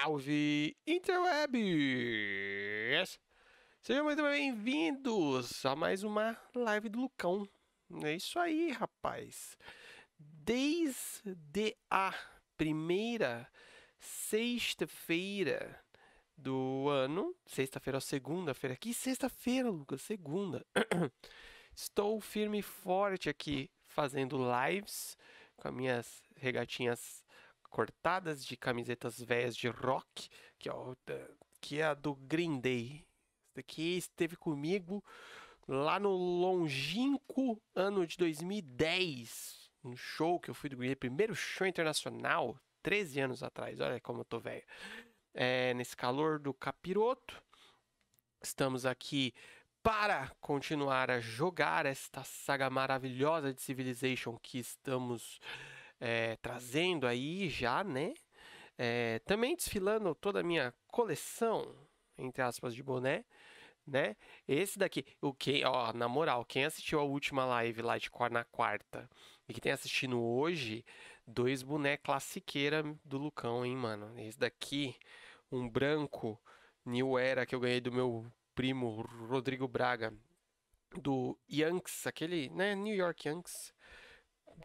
Salve Interwebs! Sejam muito bem-vindos a mais uma live do Lucão. É isso aí, rapaz. Desde a primeira sexta-feira do ano, sexta-feira ou segunda-feira, que sexta-feira, Lucas, segunda. Estou firme e forte aqui fazendo lives com as minhas regatinhas cortadas de camisetas velhas de rock, que é, o, que é a do Green Day. Esse daqui esteve comigo lá no longínquo ano de 2010, um show que eu fui do Green Day, primeiro show internacional, 13 anos atrás, olha como eu tô velho. É, nesse calor do capiroto, estamos aqui para continuar a jogar esta saga maravilhosa de Civilization que estamos é, trazendo aí já, né? É, também desfilando toda a minha coleção, entre aspas, de boné, né? Esse daqui, o que, ó, na moral, quem assistiu a última live lá de na quarta e que tem assistindo hoje, dois boné classiqueira do Lucão, hein, mano? Esse daqui, um branco New Era que eu ganhei do meu primo Rodrigo Braga, do Yanks, aquele, né, New York Yanks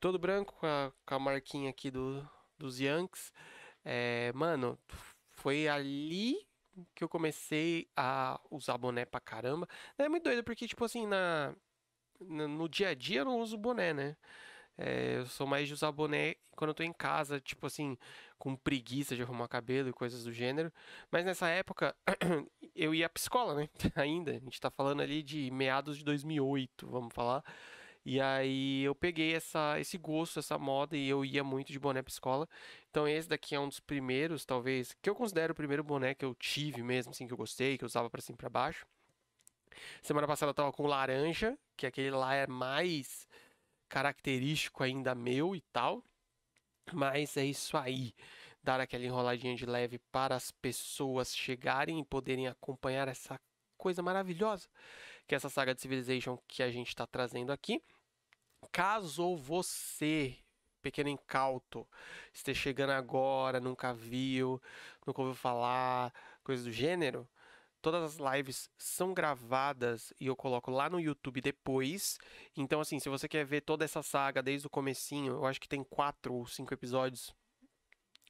todo branco, com a, com a marquinha aqui do, dos Yanks. É, mano, foi ali que eu comecei a usar boné pra caramba. É muito doido, porque, tipo assim, na, no dia a dia eu não uso boné, né? É, eu sou mais de usar boné quando eu tô em casa, tipo assim, com preguiça de arrumar cabelo e coisas do gênero. Mas nessa época, eu ia pra escola, né? Ainda. A gente tá falando ali de meados de 2008, vamos falar. E aí eu peguei essa, esse gosto, essa moda e eu ia muito de boné pra escola. Então esse daqui é um dos primeiros, talvez, que eu considero o primeiro boné que eu tive mesmo, assim, que eu gostei, que eu usava para cima e pra baixo. Semana passada eu tava com laranja, que é aquele lá é mais característico ainda meu e tal. Mas é isso aí. Dar aquela enroladinha de leve para as pessoas chegarem e poderem acompanhar essa coisa maravilhosa que é essa saga de Civilization que a gente está trazendo aqui. Caso você, pequeno incauto, esteja chegando agora, nunca viu, nunca ouviu falar, coisa do gênero, todas as lives são gravadas e eu coloco lá no YouTube depois. Então, assim, se você quer ver toda essa saga desde o comecinho, eu acho que tem quatro ou cinco episódios,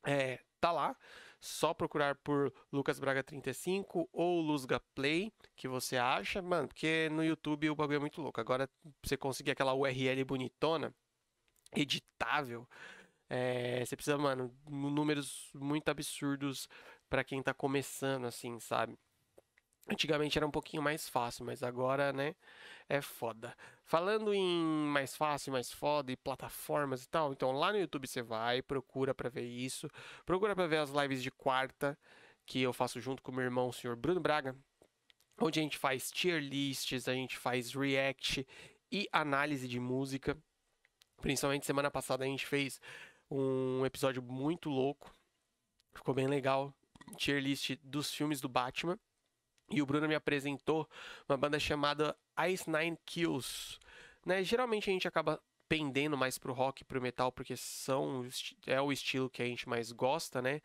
é, tá lá só procurar por Lucas Braga 35 ou Luzga Play, que você acha, mano, porque no YouTube o bagulho é muito louco. Agora você conseguir aquela URL bonitona, editável, é, você precisa, mano, números muito absurdos para quem tá começando, assim, sabe? Antigamente era um pouquinho mais fácil, mas agora, né, é foda. Falando em mais fácil, mais foda e plataformas e tal, então lá no YouTube você vai, procura para ver isso, procura para ver as lives de quarta que eu faço junto com meu irmão, o senhor Bruno Braga, onde a gente faz tier lists, a gente faz react e análise de música. Principalmente semana passada a gente fez um episódio muito louco, ficou bem legal, tier list dos filmes do Batman. E o Bruno me apresentou uma banda chamada Ice Nine Kills. Né? Geralmente a gente acaba pendendo mais pro rock, e pro metal, porque são, é o estilo que a gente mais gosta, né?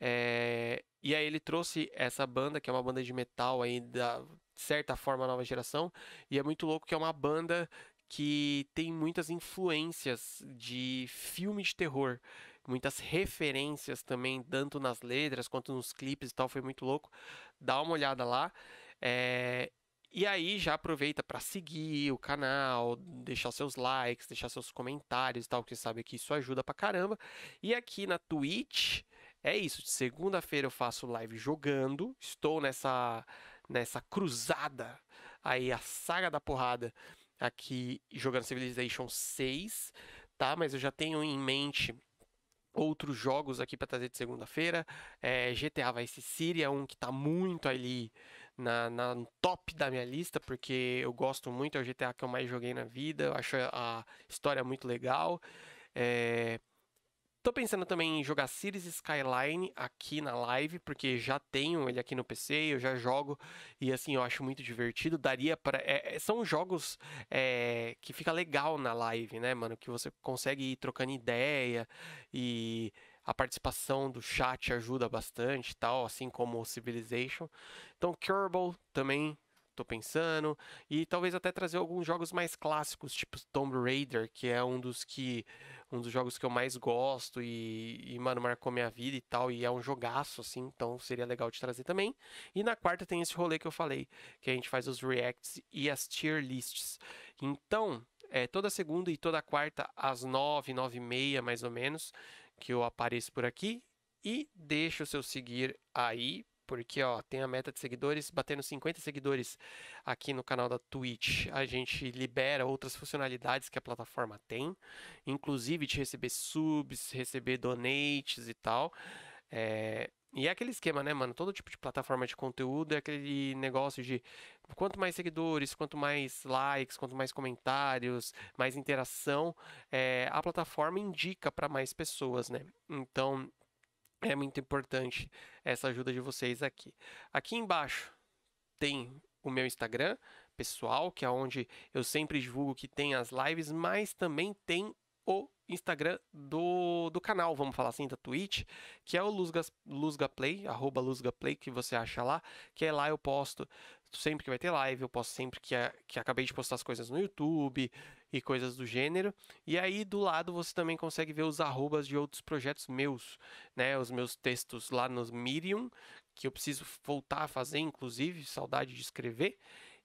É... E aí ele trouxe essa banda, que é uma banda de metal aí da certa forma nova geração, e é muito louco que é uma banda que tem muitas influências de filme de terror muitas referências também, tanto nas letras quanto nos clipes e tal, foi muito louco. Dá uma olhada lá. É... E aí já aproveita para seguir o canal, deixar seus likes, deixar seus comentários e tal, que você sabe que isso ajuda pra caramba. E aqui na Twitch, é isso, segunda-feira eu faço live jogando, estou nessa nessa cruzada aí a saga da porrada aqui jogando Civilization 6, tá? Mas eu já tenho em mente outros jogos aqui para trazer de segunda-feira. É, GTA Vice City é um que tá muito ali na, na top da minha lista, porque eu gosto muito, é o GTA que eu mais joguei na vida, eu acho a história muito legal. É, Tô pensando também em jogar Cities Skyline aqui na live, porque já tenho ele aqui no PC, eu já jogo e assim eu acho muito divertido. Daria para é, é, são jogos é, que fica legal na live, né, mano? Que você consegue ir trocando ideia e a participação do chat ajuda bastante, tal, assim como o Civilization. Então Kerbal também tô pensando, e talvez até trazer alguns jogos mais clássicos, tipo Tomb Raider, que é um dos que um dos jogos que eu mais gosto e, e mano, marcou minha vida e tal, e é um jogaço assim, então seria legal de trazer também. E na quarta tem esse rolê que eu falei, que a gente faz os reacts e as tier lists. Então, é, toda segunda e toda quarta às nove, nove e meia mais ou menos, que eu apareço por aqui e deixa o seu seguir aí porque ó, tem a meta de seguidores, batendo 50 seguidores aqui no canal da Twitch, a gente libera outras funcionalidades que a plataforma tem, inclusive de receber subs, receber donates e tal. É... E é aquele esquema, né, mano? Todo tipo de plataforma de conteúdo é aquele negócio de quanto mais seguidores, quanto mais likes, quanto mais comentários, mais interação, é... a plataforma indica para mais pessoas, né? Então, é muito importante essa ajuda de vocês aqui. Aqui embaixo tem o meu Instagram pessoal, que é onde eu sempre divulgo que tem as lives, mas também tem o Instagram do, do canal, vamos falar assim, da Twitch, que é o Luzga, Luzga Play, arroba Luzga Play, que você acha lá, que é lá eu posto posto sempre que vai ter live, eu posto sempre que, a, que acabei de postar as coisas no YouTube e coisas do gênero. E aí do lado você também consegue ver os arrobas de outros projetos meus, né? Os meus textos lá no Medium, que eu preciso voltar a fazer, inclusive, saudade de escrever.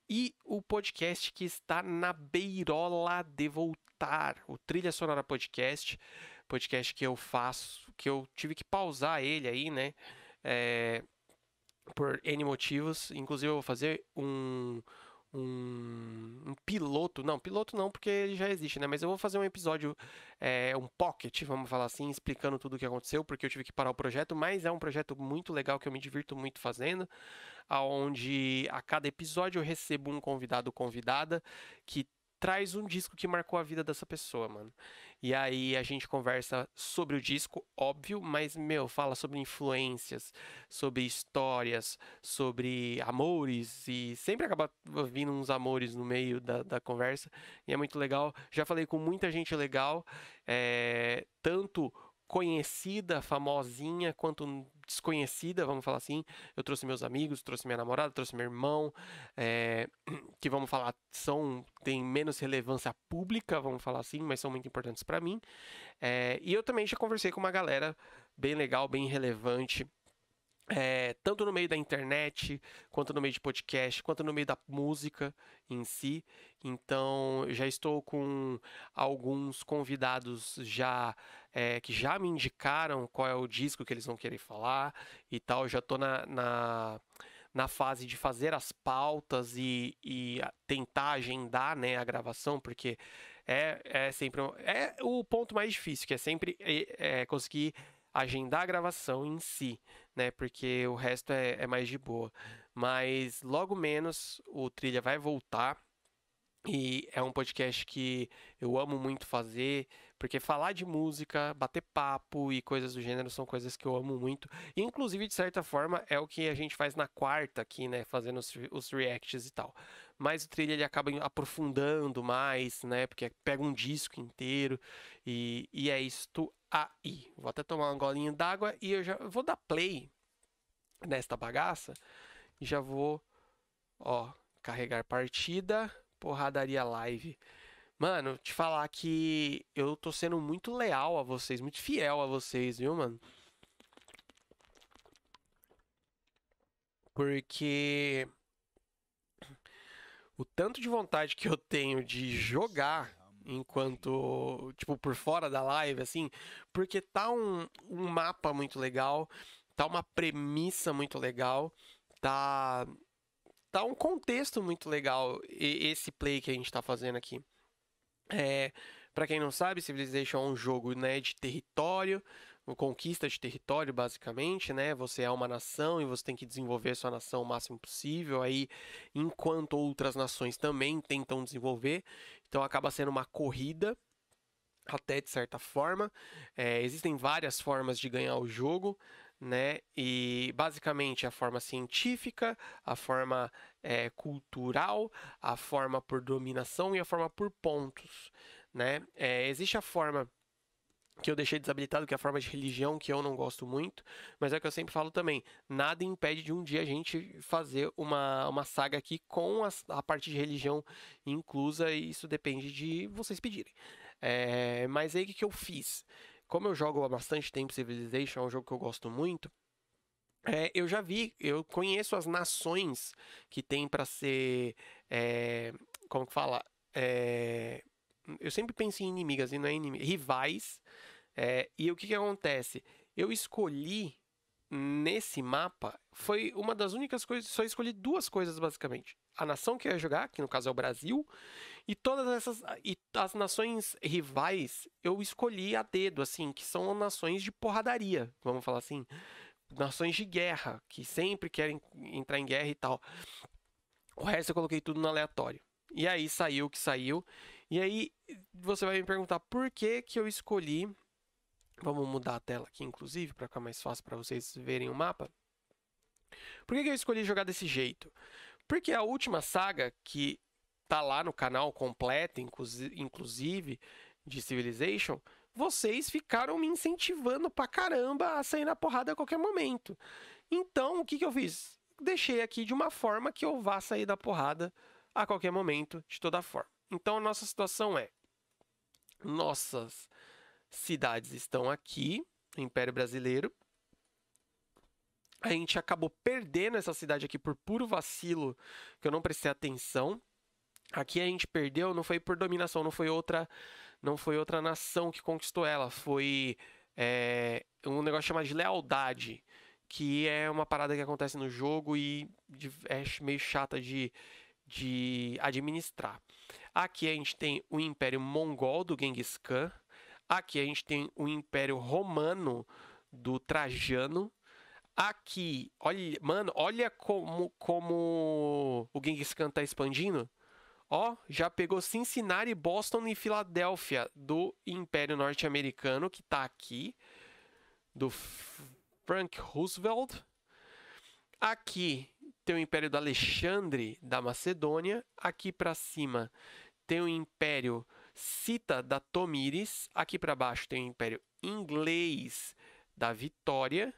E o podcast que está na beirola de voltar, o Trilha Sonora Podcast, podcast que eu faço, que eu tive que pausar ele aí, né? É, por N motivos. Inclusive, eu vou fazer um, um, um, piloto. Não, piloto não, porque ele já existe, né? Mas eu vou fazer um episódio, é, um pocket, vamos falar assim, explicando tudo o que aconteceu, porque eu tive que parar o projeto, mas é um projeto muito legal que eu me divirto muito fazendo, aonde a cada episódio eu recebo um convidado ou convidada que traz um disco que marcou a vida dessa pessoa, mano. E aí a gente conversa sobre o disco, óbvio, mas, meu, fala sobre influências, sobre histórias, sobre amores. E sempre acaba vindo uns amores no meio da, da conversa. E é muito legal. Já falei com muita gente legal, é, tanto conhecida, famosinha, quanto desconhecida, vamos falar assim. Eu trouxe meus amigos, trouxe minha namorada, trouxe meu irmão, é, que vamos falar, são tem menos relevância pública, vamos falar assim, mas são muito importantes para mim. É, e eu também já conversei com uma galera bem legal, bem relevante. É, tanto no meio da internet, quanto no meio de podcast, quanto no meio da música em si. Então, já estou com alguns convidados já é, que já me indicaram qual é o disco que eles vão querer falar e tal. já estou na, na, na, fase de fazer as pautas e, e tentar agendar né, a gravação, porque é, é sempre é o ponto mais difícil, que é sempre é, é conseguir agendar a gravação em si, né? Porque o resto é, é, mais de boa. Mas logo menos o Trilha vai voltar. E é um podcast que eu amo muito fazer. Porque falar de música, bater papo e coisas do gênero são coisas que eu amo muito. Inclusive, de certa forma, é o que a gente faz na quarta aqui, né? Fazendo os, os reacts e tal. Mas o trilha ele acaba aprofundando mais, né? Porque pega um disco inteiro e, e é isto aí. Vou até tomar um golinho d'água e eu já vou dar play nesta bagaça. E já vou, ó, carregar partida, porradaria live. Mano, te falar que eu tô sendo muito leal a vocês, muito fiel a vocês, viu, mano? Porque o tanto de vontade que eu tenho de jogar enquanto, tipo, por fora da live, assim, porque tá um, um mapa muito legal, tá uma premissa muito legal, tá, tá um contexto muito legal esse play que a gente tá fazendo aqui. É, para quem não sabe, Civilization é um jogo né, de território, conquista de território, basicamente, né? Você é uma nação e você tem que desenvolver sua nação o máximo possível, aí enquanto outras nações também tentam desenvolver. Então acaba sendo uma corrida, até de certa forma. É, existem várias formas de ganhar o jogo né? E basicamente a forma científica, a forma é, cultural, a forma por dominação e a forma por pontos, né? É, existe a forma que eu deixei desabilitado, que é a forma de religião, que eu não gosto muito, mas é que eu sempre falo também, nada impede de um dia a gente fazer uma, uma saga aqui com a, a parte de religião inclusa, e isso depende de vocês pedirem. É, mas aí o que, que eu fiz? como eu jogo há bastante tempo Civilization, é um jogo que eu gosto muito. É, eu já vi, eu conheço as nações que tem para ser. É, como que fala? É, eu sempre penso em inimigas e não é inimigas, rivais. É, e o que, que acontece? Eu escolhi nesse mapa, foi uma das únicas coisas, só escolhi duas coisas basicamente: a nação que eu ia jogar, que no caso é o Brasil, e todas essas ah, e as nações rivais eu escolhi a dedo, assim, que são nações de porradaria, vamos falar assim, nações de guerra, que sempre querem entrar em guerra e tal. O resto eu coloquei tudo no aleatório. E aí saiu o que saiu. E aí você vai me perguntar por que que eu escolhi Vamos mudar a tela aqui, inclusive, para ficar mais fácil para vocês verem o mapa. Por que, que eu escolhi jogar desse jeito? Porque a última saga que tá lá no canal completo, inclusive, de Civilization, vocês ficaram me incentivando pra caramba a sair na porrada a qualquer momento. Então, o que, que eu fiz? Deixei aqui de uma forma que eu vá sair da porrada a qualquer momento, de toda forma. Então, a nossa situação é: nossas cidades estão aqui, no Império Brasileiro. A gente acabou perdendo essa cidade aqui por puro vacilo, que eu não prestei atenção. Aqui a gente perdeu, não foi por dominação, não foi outra, não foi outra nação que conquistou ela, foi é, um negócio chamado de lealdade, que é uma parada que acontece no jogo e é meio chata de, de administrar. Aqui a gente tem o Império Mongol do Genghis Khan, aqui a gente tem o Império Romano do Trajano, aqui, olha, mano, olha como, como o Genghis Khan está expandindo Ó, já pegou Cincinnati, Boston e Filadélfia do Império Norte-Americano, que tá aqui, do Frank Roosevelt. Aqui tem o Império do Alexandre da Macedônia, aqui para cima tem o Império Cita da Tomires, aqui para baixo tem o Império Inglês da Vitória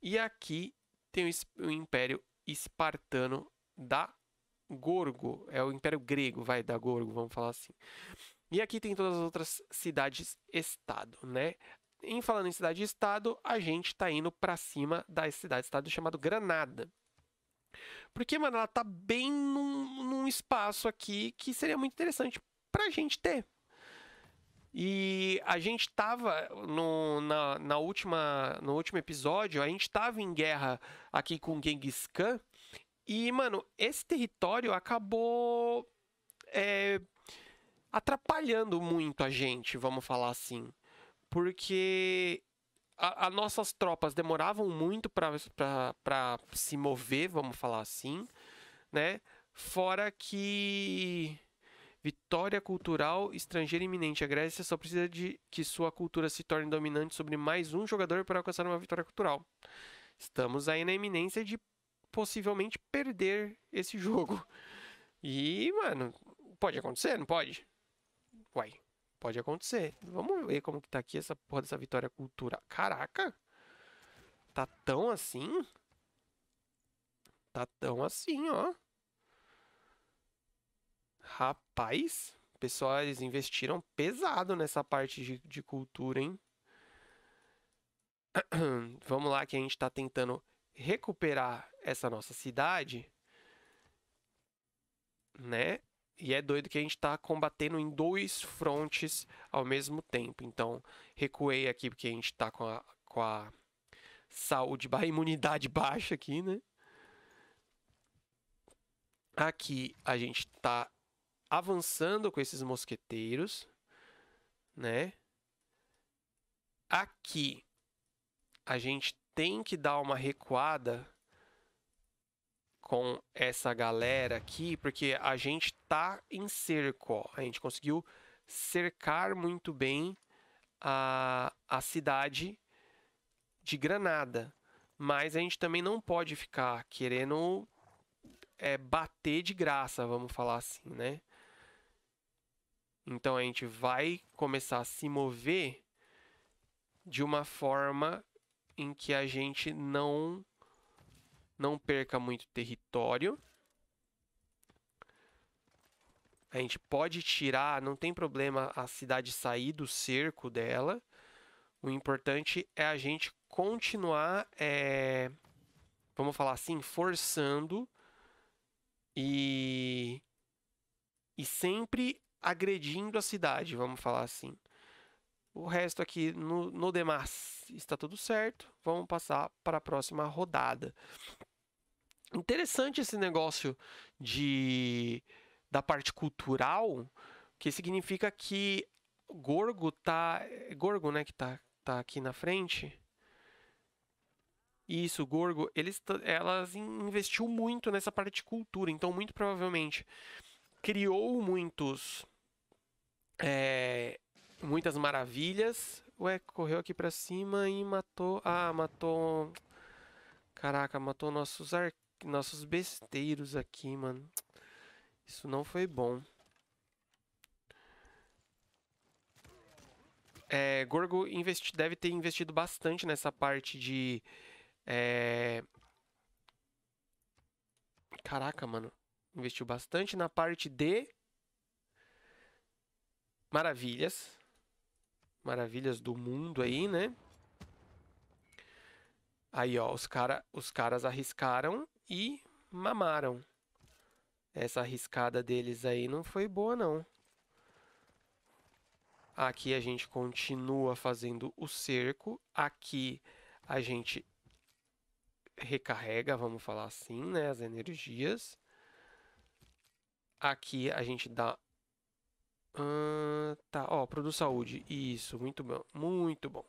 e aqui tem o Império Espartano da Gorgo, é o Império Grego, vai, da Gorgo, vamos falar assim. E aqui tem todas as outras cidades-estado, né? Em falando em cidade-estado, a gente está indo para cima da cidade-estado chamado Granada. Porque, mano, ela tá bem num, num espaço aqui que seria muito interessante pra gente ter. E a gente tava no, na, na última, no último episódio, a gente tava em guerra aqui com Genghis Khan e, mano, esse território acabou é, atrapalhando muito a gente, vamos falar assim. Porque as nossas tropas demoravam muito para se mover, vamos falar assim, né? Fora que vitória cultural estrangeira iminente. A Grécia só precisa de que sua cultura se torne dominante sobre mais um jogador para alcançar uma vitória cultural. Estamos aí na iminência de possivelmente perder esse jogo. E, mano, pode acontecer, não pode? Uai, pode acontecer. Vamos ver como que tá aqui essa porra dessa vitória cultural. Caraca! Tá tão assim? Tá tão assim, ó. Rapaz, pessoal, eles investiram pesado nessa parte de, de cultura, hein? Vamos lá que a gente tá tentando recuperar essa nossa cidade, né? E é doido que a gente está combatendo em dois frontes ao mesmo tempo. Então, recuei aqui porque a gente está com a, com a saúde imunidade baixa aqui, né? Aqui a gente está avançando com esses mosqueteiros, né? Aqui a gente tem que dar uma recuada com essa galera aqui, porque a gente tá em cerco, ó. A gente conseguiu cercar muito bem a, a cidade de Granada. Mas a gente também não pode ficar querendo é, bater de graça, vamos falar assim, né? Então a gente vai começar a se mover de uma forma em que a gente não não perca muito território. A gente pode tirar, não tem problema a cidade sair do cerco dela. O importante é a gente continuar, é, vamos falar assim, forçando e, e sempre agredindo a cidade, vamos falar assim. O resto aqui no, no demais está tudo certo. Vamos passar para a próxima rodada. Interessante esse negócio de da parte cultural, que significa que Gorgo tá Gorgo, né, que tá tá aqui na frente. Isso, Gorgo, eles, elas investiu muito nessa parte de cultura, então muito provavelmente criou muitos é, muitas maravilhas. Ué, correu aqui pra cima e matou... Ah, matou... Caraca, matou nossos, ar... nossos besteiros aqui, mano. Isso não foi bom. É, Gorgo investi... deve ter investido bastante nessa parte de... É... Caraca, mano. Investiu bastante na parte de... Maravilhas maravilhas do mundo aí, né? Aí, ó, os, cara, os caras arriscaram e mamaram. Essa arriscada deles aí não foi boa, não. Aqui a gente continua fazendo o cerco. Aqui a gente recarrega, vamos falar assim, né? As energias. Aqui a gente dá ah, tá, ó, produto saúde. Isso, muito bom, muito bom.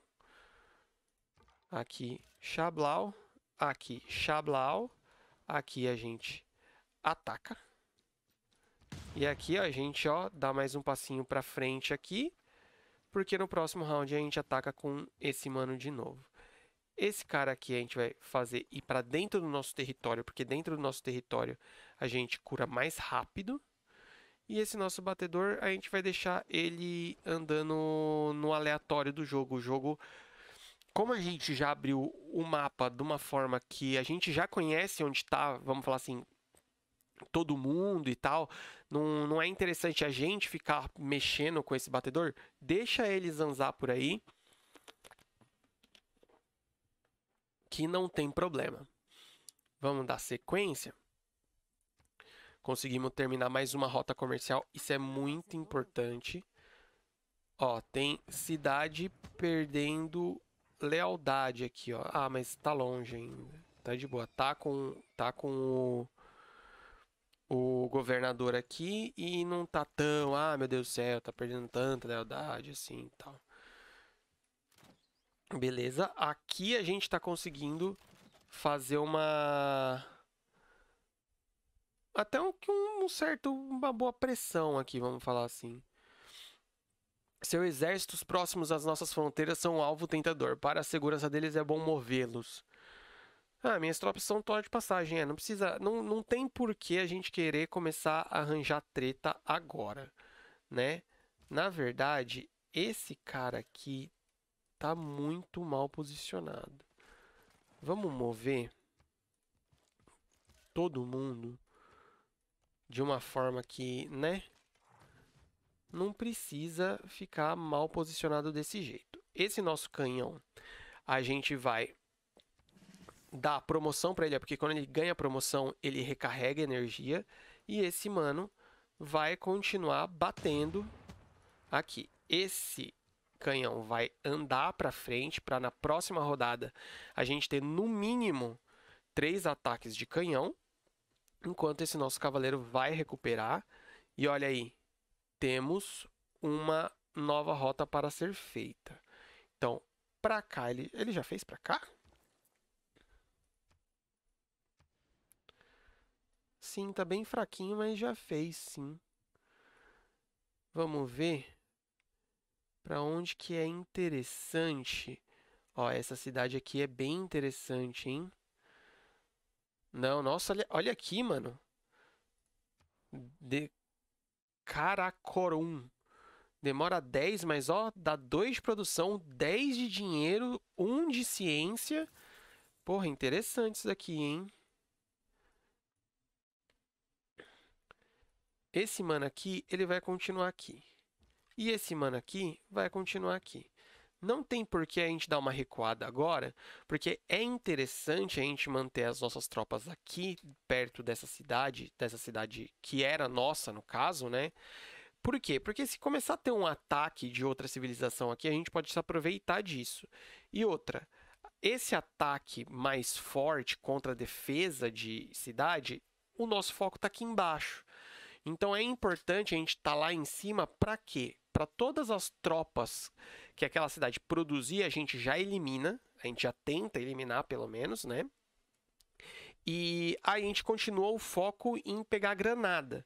Aqui, Xablau. Aqui, Xablau. Aqui a gente ataca. E aqui ó, a gente ó, dá mais um passinho pra frente aqui. Porque no próximo round a gente ataca com esse mano de novo. Esse cara aqui a gente vai fazer ir para dentro do nosso território, porque dentro do nosso território a gente cura mais rápido. E esse nosso batedor, a gente vai deixar ele andando no aleatório do jogo. O jogo, como a gente já abriu o mapa de uma forma que a gente já conhece onde está, vamos falar assim, todo mundo e tal, não, não é interessante a gente ficar mexendo com esse batedor. Deixa ele zanzar por aí. Que não tem problema. Vamos dar sequência conseguimos terminar mais uma rota comercial. Isso é muito importante. Ó, tem cidade perdendo lealdade aqui, ó. Ah, mas tá longe ainda. Tá de boa. Tá com, tá com o, o governador aqui e não tá tão. Ah, meu Deus do céu, tá perdendo tanta lealdade assim e tal. Beleza. Aqui a gente tá conseguindo fazer uma até um, um certo, uma boa pressão aqui, vamos falar assim. Seu exército os próximos às nossas fronteiras são um alvo tentador. Para a segurança deles é bom movê-los. Ah, minhas tropas são tona de passagem, é. Não precisa. Não, não tem por que a gente querer começar a arranjar treta agora, né? Na verdade, esse cara aqui tá muito mal posicionado. Vamos mover todo mundo de uma forma que, né, não precisa ficar mal posicionado desse jeito. Esse nosso canhão, a gente vai dar promoção para ele, é porque quando ele ganha promoção, ele recarrega energia. E esse mano vai continuar batendo aqui. Esse canhão vai andar para frente para na próxima rodada a gente ter no mínimo três ataques de canhão Enquanto esse nosso cavaleiro vai recuperar. E olha aí, temos uma nova rota para ser feita. Então, para cá, ele, ele já fez para cá? Sim, tá bem fraquinho, mas já fez, sim. Vamos ver para onde que é interessante. Ó, essa cidade aqui é bem interessante, hein? Não, nossa, olha, olha aqui, mano. De Caracorum. Demora 10, mas ó, dá 2 de produção, 10 de dinheiro, 1 um de ciência. Porra, interessante isso daqui, hein? Esse mano aqui, ele vai continuar aqui. E esse mano aqui vai continuar aqui não tem por que a gente dar uma recuada agora, porque é interessante a gente manter as nossas tropas aqui perto dessa cidade, dessa cidade que era nossa no caso, né? Por quê? Porque se começar a ter um ataque de outra civilização aqui, a gente pode se aproveitar disso. E outra, esse ataque mais forte contra a defesa de cidade, o nosso foco está aqui embaixo. Então é importante a gente estar tá lá em cima para quê? Para todas as tropas que aquela cidade produzia, a gente já elimina, a gente já tenta eliminar pelo menos, né? E aí a gente continua o foco em pegar Granada.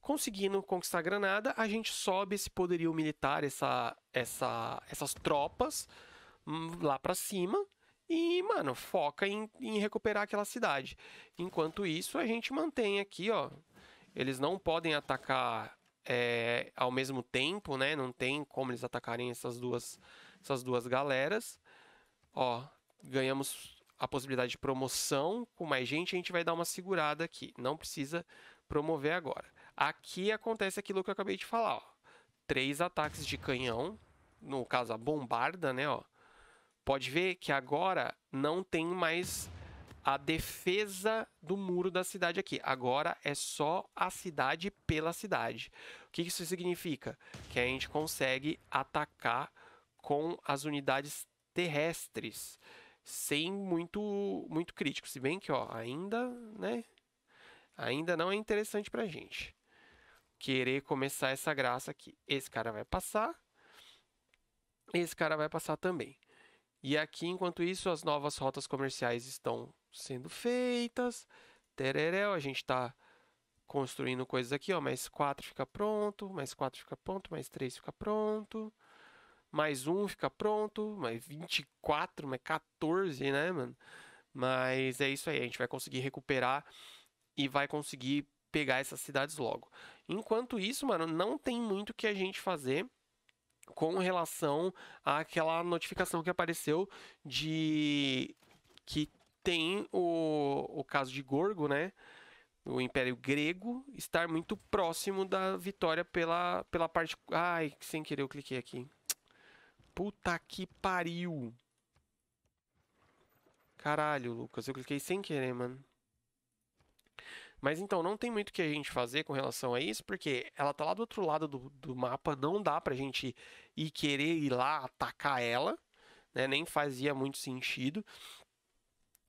Conseguindo conquistar Granada, a gente sobe esse poderio militar, essa, essa, essas tropas hum, lá para cima e, mano, foca em, em recuperar aquela cidade. Enquanto isso, a gente mantém aqui, ó. Eles não podem atacar é, ao mesmo tempo, né? Não tem como eles atacarem essas duas, essas duas galeras. Ó, ganhamos a possibilidade de promoção com mais gente, a gente vai dar uma segurada aqui. Não precisa promover agora. Aqui acontece aquilo que eu acabei de falar, ó. Três ataques de canhão, no caso a bombarda, né, ó. Pode ver que agora não tem mais a defesa do muro da cidade aqui. Agora é só a cidade pela cidade. O que isso significa? Que a gente consegue atacar com as unidades terrestres sem muito muito crítico, se bem que ó, ainda, né? Ainda não é interessante pra gente querer começar essa graça aqui. Esse cara vai passar. Esse cara vai passar também. E aqui, enquanto isso, as novas rotas comerciais estão sendo feitas. Tereréu, a gente está construindo coisas aqui, ó, mais 4 fica pronto, mais 4 fica pronto, mais 3 fica pronto, mais 1 fica pronto, mais 24, mais 14, né, mano? Mas é isso aí, a gente vai conseguir recuperar e vai conseguir pegar essas cidades logo. Enquanto isso, mano, não tem muito que a gente fazer com relação àquela notificação que apareceu de que tem o, o caso de Gorgo, né? O Império Grego estar muito próximo da vitória pela, pela parte. Ai, sem querer eu cliquei aqui. Puta que pariu! Caralho, Lucas, eu cliquei sem querer, mano. Mas então, não tem muito o que a gente fazer com relação a isso, porque ela tá lá do outro lado do, do mapa, não dá pra gente ir querer ir lá atacar ela, né? Nem fazia muito sentido.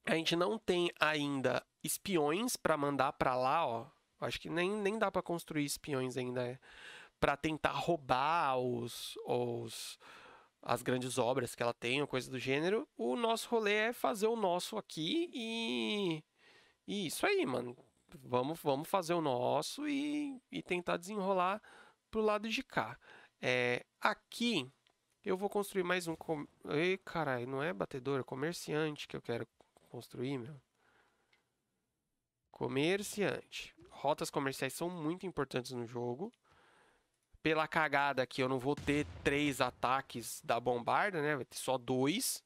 A gente não tem ainda espiões para mandar para lá, ó. Acho que nem, nem dá para construir espiões ainda é. para tentar roubar os, os as grandes obras que ela tem, ou coisa do gênero. O nosso rolê é fazer o nosso aqui e, e isso aí, mano. Vamos, vamos fazer o nosso e, e tentar desenrolar pro lado de cá. É, aqui eu vou construir mais um. Com... Ei, caralho, não é batedor, é comerciante que eu quero construir, meu. Comerciante. Rotas comerciais são muito importantes no jogo. Pela cagada aqui, eu não vou ter três ataques da bombarda, né? Vai ter só dois.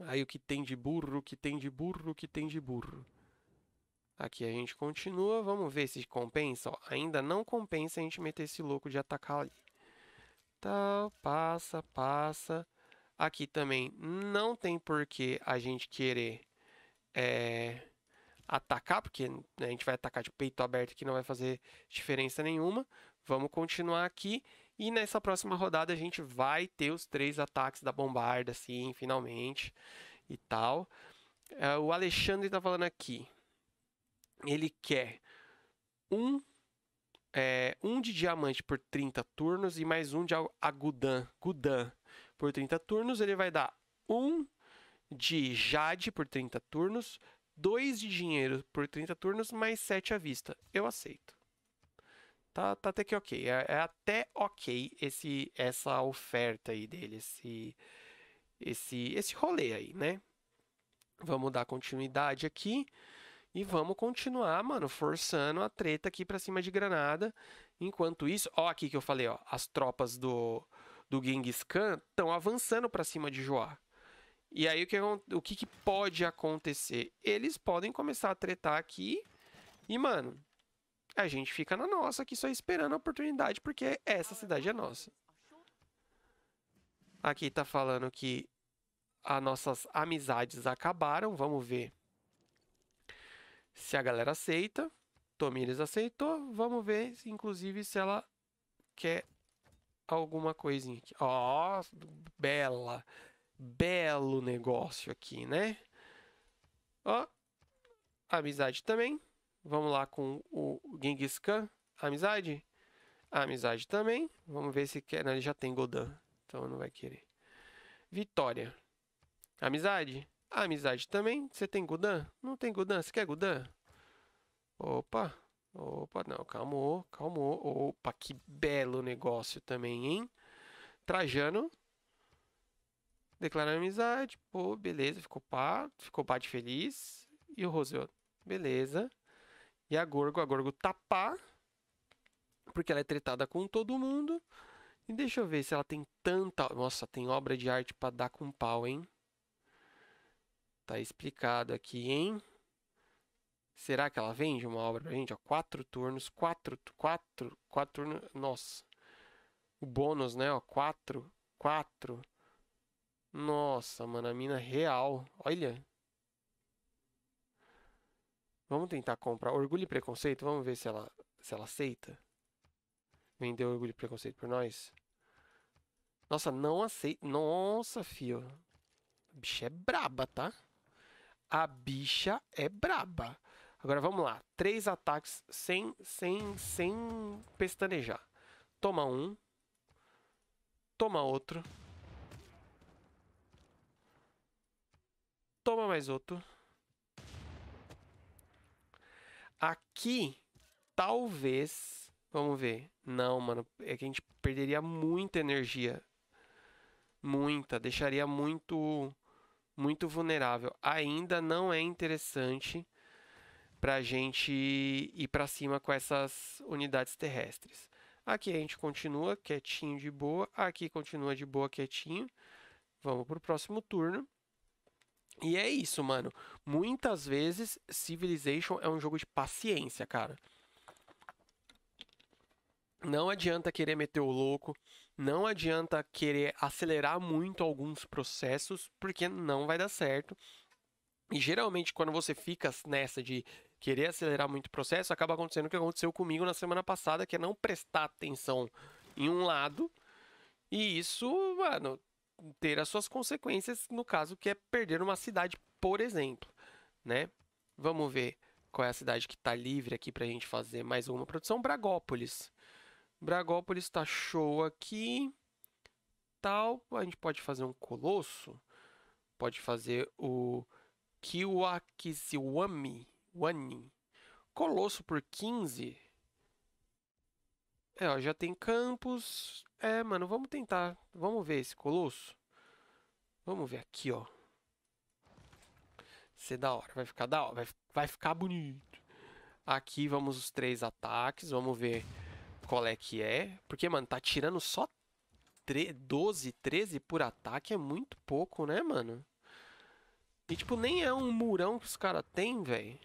Aí o que tem de burro, o que tem de burro, o que tem de burro. Aqui a gente continua, vamos ver se compensa. Ó, ainda não compensa a gente meter esse louco de atacar ali. Tal, tá, passa, passa. Aqui também não tem por que a gente querer é, atacar, porque né, a gente vai atacar de peito aberto que não vai fazer diferença nenhuma. Vamos continuar aqui. E nessa próxima rodada a gente vai ter os três ataques da bombarda, sim, finalmente, e tal. É, o Alexandre está falando aqui. Ele quer um, é, um de diamante por 30 turnos e mais um de agudan, gudan por 30 turnos, ele vai dar 1 de Jade por 30 turnos, 2 de dinheiro por 30 turnos, mais 7 à vista. Eu aceito. Tá, tá até que ok. É, é até ok esse, essa oferta aí dele, esse, esse, esse rolê aí, né? Vamos dar continuidade aqui. E vamos continuar, mano, forçando a treta aqui para cima de Granada. Enquanto isso, ó aqui que eu falei, ó, as tropas do do Genghis Khan estão avançando para cima de Joá. E aí o que, o que, que pode acontecer? Eles podem começar a tretar aqui e, mano, a gente fica na nossa aqui só esperando a oportunidade, porque essa cidade é nossa. Aqui tá falando que as nossas amizades acabaram. Vamos ver se a galera aceita. Tomires aceitou. Vamos ver, inclusive, se ela quer alguma coisinha aqui. Ó, oh, bela. Belo negócio aqui, né? Ó, oh, amizade também. Vamos lá com o Genghis Khan. Amizade. Amizade também. Vamos ver se quer. Não, né, ele já tem Godan. Então não vai querer. Vitória. Amizade. Amizade também. Você tem Godan? Não tem Godan? Você quer Godan? Opa. Opa, não, calmou, calmou. Opa, que belo negócio também, hein? Trajano. Declarando amizade. Pô, beleza, ficou pá, ficou pá de feliz. E o Roseu, beleza. E a Gorgo, a Gorgo tá pá, porque ela é tretada com todo mundo. E deixa eu ver se ela tem tanta. Nossa, tem obra de arte para dar com pau, hein? Tá explicado aqui, hein? Será que ela vende uma obra pra gente? Ó, quatro turnos, quatro, quatro, quatro turnos. Nossa. O bônus, né? Ó, quatro, quatro. Nossa, mano, a mina real. Olha. Vamos tentar comprar. Orgulho e preconceito, vamos ver se ela, se ela aceita. Vendeu orgulho e preconceito por nós. Nossa, não aceita. Nossa, fio. A bicha é braba, tá? A bicha é braba. Agora vamos lá. Três ataques sem, sem, sem pestanejar. Toma um. Toma outro. Toma mais outro. Aqui, talvez... Vamos ver. Não, mano. É que a gente perderia muita energia. Muita. Deixaria muito... Muito vulnerável. Ainda não é interessante para a gente ir para cima com essas unidades terrestres. Aqui a gente continua quietinho de boa, aqui continua de boa quietinho. Vamos para o próximo turno. E é isso, mano. Muitas vezes Civilization é um jogo de paciência, cara. Não adianta querer meter o louco, não adianta querer acelerar muito alguns processos, porque não vai dar certo. E geralmente quando você fica nessa de querer acelerar muito o processo, acaba acontecendo o que aconteceu comigo na semana passada, que é não prestar atenção em um lado. E isso, mano, ter as suas consequências, no caso, que é perder uma cidade, por exemplo, né? Vamos ver qual é a cidade que está livre aqui para a gente fazer mais uma produção. Bragópolis. Bragópolis está show aqui. Tal, a gente pode fazer um colosso. Pode fazer o Kiwakisiwami. Wanin. Colosso por 15. É, ó, já tem Campos. É, mano, vamos tentar. Vamos ver esse Colosso. Vamos ver aqui, ó. ser da hora. Vai ficar da hora. Vai, vai ficar bonito. Aqui vamos os três ataques. Vamos ver qual é que é. Porque, mano, tá tirando só 12, 13 por ataque. É muito pouco, né, mano? E, tipo, nem é um murão que os caras têm, velho.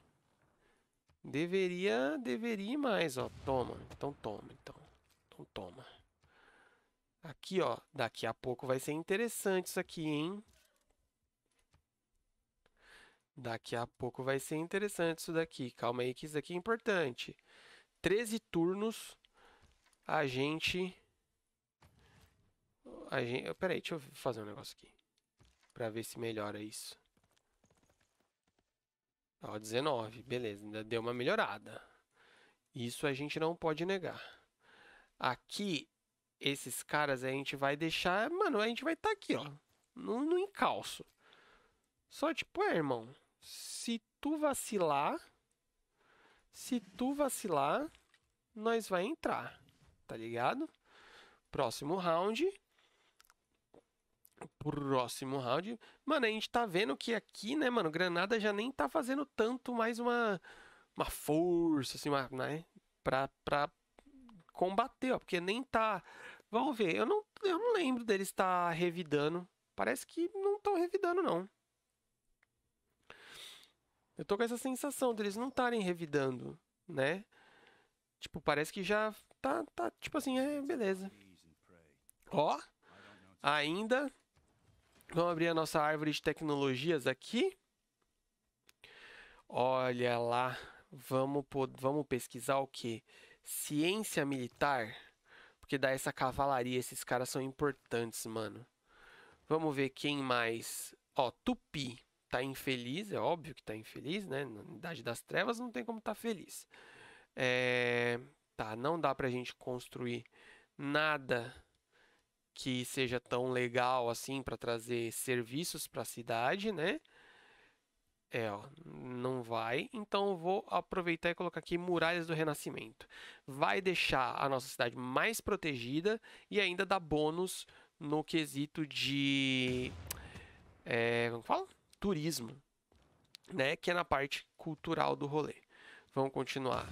Deveria, deveria ir mais, ó. Toma, então toma, então. Então toma. Aqui, ó. Daqui a pouco vai ser interessante isso aqui, hein? Daqui a pouco vai ser interessante isso daqui. Calma aí que isso daqui é importante. 13 turnos a gente... A gente... Peraí, deixa eu fazer um negócio aqui. Pra ver se melhora isso. Ó, 19, beleza, ainda deu uma melhorada. Isso a gente não pode negar. Aqui, esses caras a gente vai deixar. Mano, a gente vai estar tá aqui, ó. No, no encalço. Só tipo, é, irmão. Se tu vacilar. Se tu vacilar, nós vai entrar. Tá ligado? Próximo round próximo round. Mano, a gente tá vendo que aqui, né, mano, Granada já nem tá fazendo tanto mais uma, uma força, assim, uma, né, pra, pra combater, ó, porque nem tá... Vamos ver, eu não, eu não lembro deles estar tá revidando. Parece que não estão revidando, não. Eu tô com essa sensação deles não estarem revidando, né? Tipo, parece que já tá, tá tipo assim, é, beleza. Ó, ainda Vamos abrir a nossa árvore de tecnologias aqui. Olha lá, vamos, vamos pesquisar o que? Ciência militar? Porque dá essa cavalaria, esses caras são importantes, mano. Vamos ver quem mais. Ó, Tupi tá infeliz, é óbvio que tá infeliz, né? Na Idade das Trevas não tem como tá feliz. É... Tá, não dá pra gente construir nada que seja tão legal assim para trazer serviços para a cidade, né? É, ó, não vai. Então vou aproveitar e colocar aqui Muralhas do Renascimento. Vai deixar a nossa cidade mais protegida e ainda dá bônus no quesito de. É, como fala? Turismo. Né? Que é na parte cultural do rolê. Vamos continuar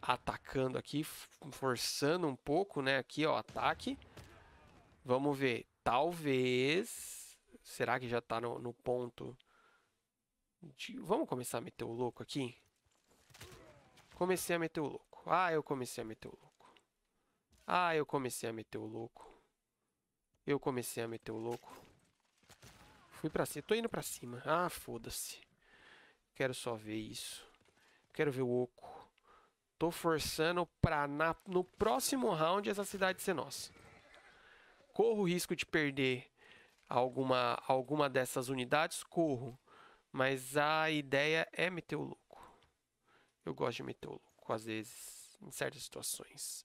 atacando aqui, forçando um pouco, né? Aqui, ó, ataque. Ataque Vamos ver. Talvez. Será que já tá no, no ponto? De... Vamos começar a meter o louco aqui? Comecei a meter o louco. Ah, eu comecei a meter o louco. Ah, eu comecei a meter o louco. Eu comecei a meter o louco. Fui pra cima. Tô indo pra cima. Ah, foda-se. Quero só ver isso. Quero ver o oco. Tô forçando pra na... no próximo round essa cidade ser nossa. Corro o risco de perder alguma, alguma dessas unidades? Corro. Mas a ideia é meter o louco. Eu gosto de meter o louco, às vezes, em certas situações.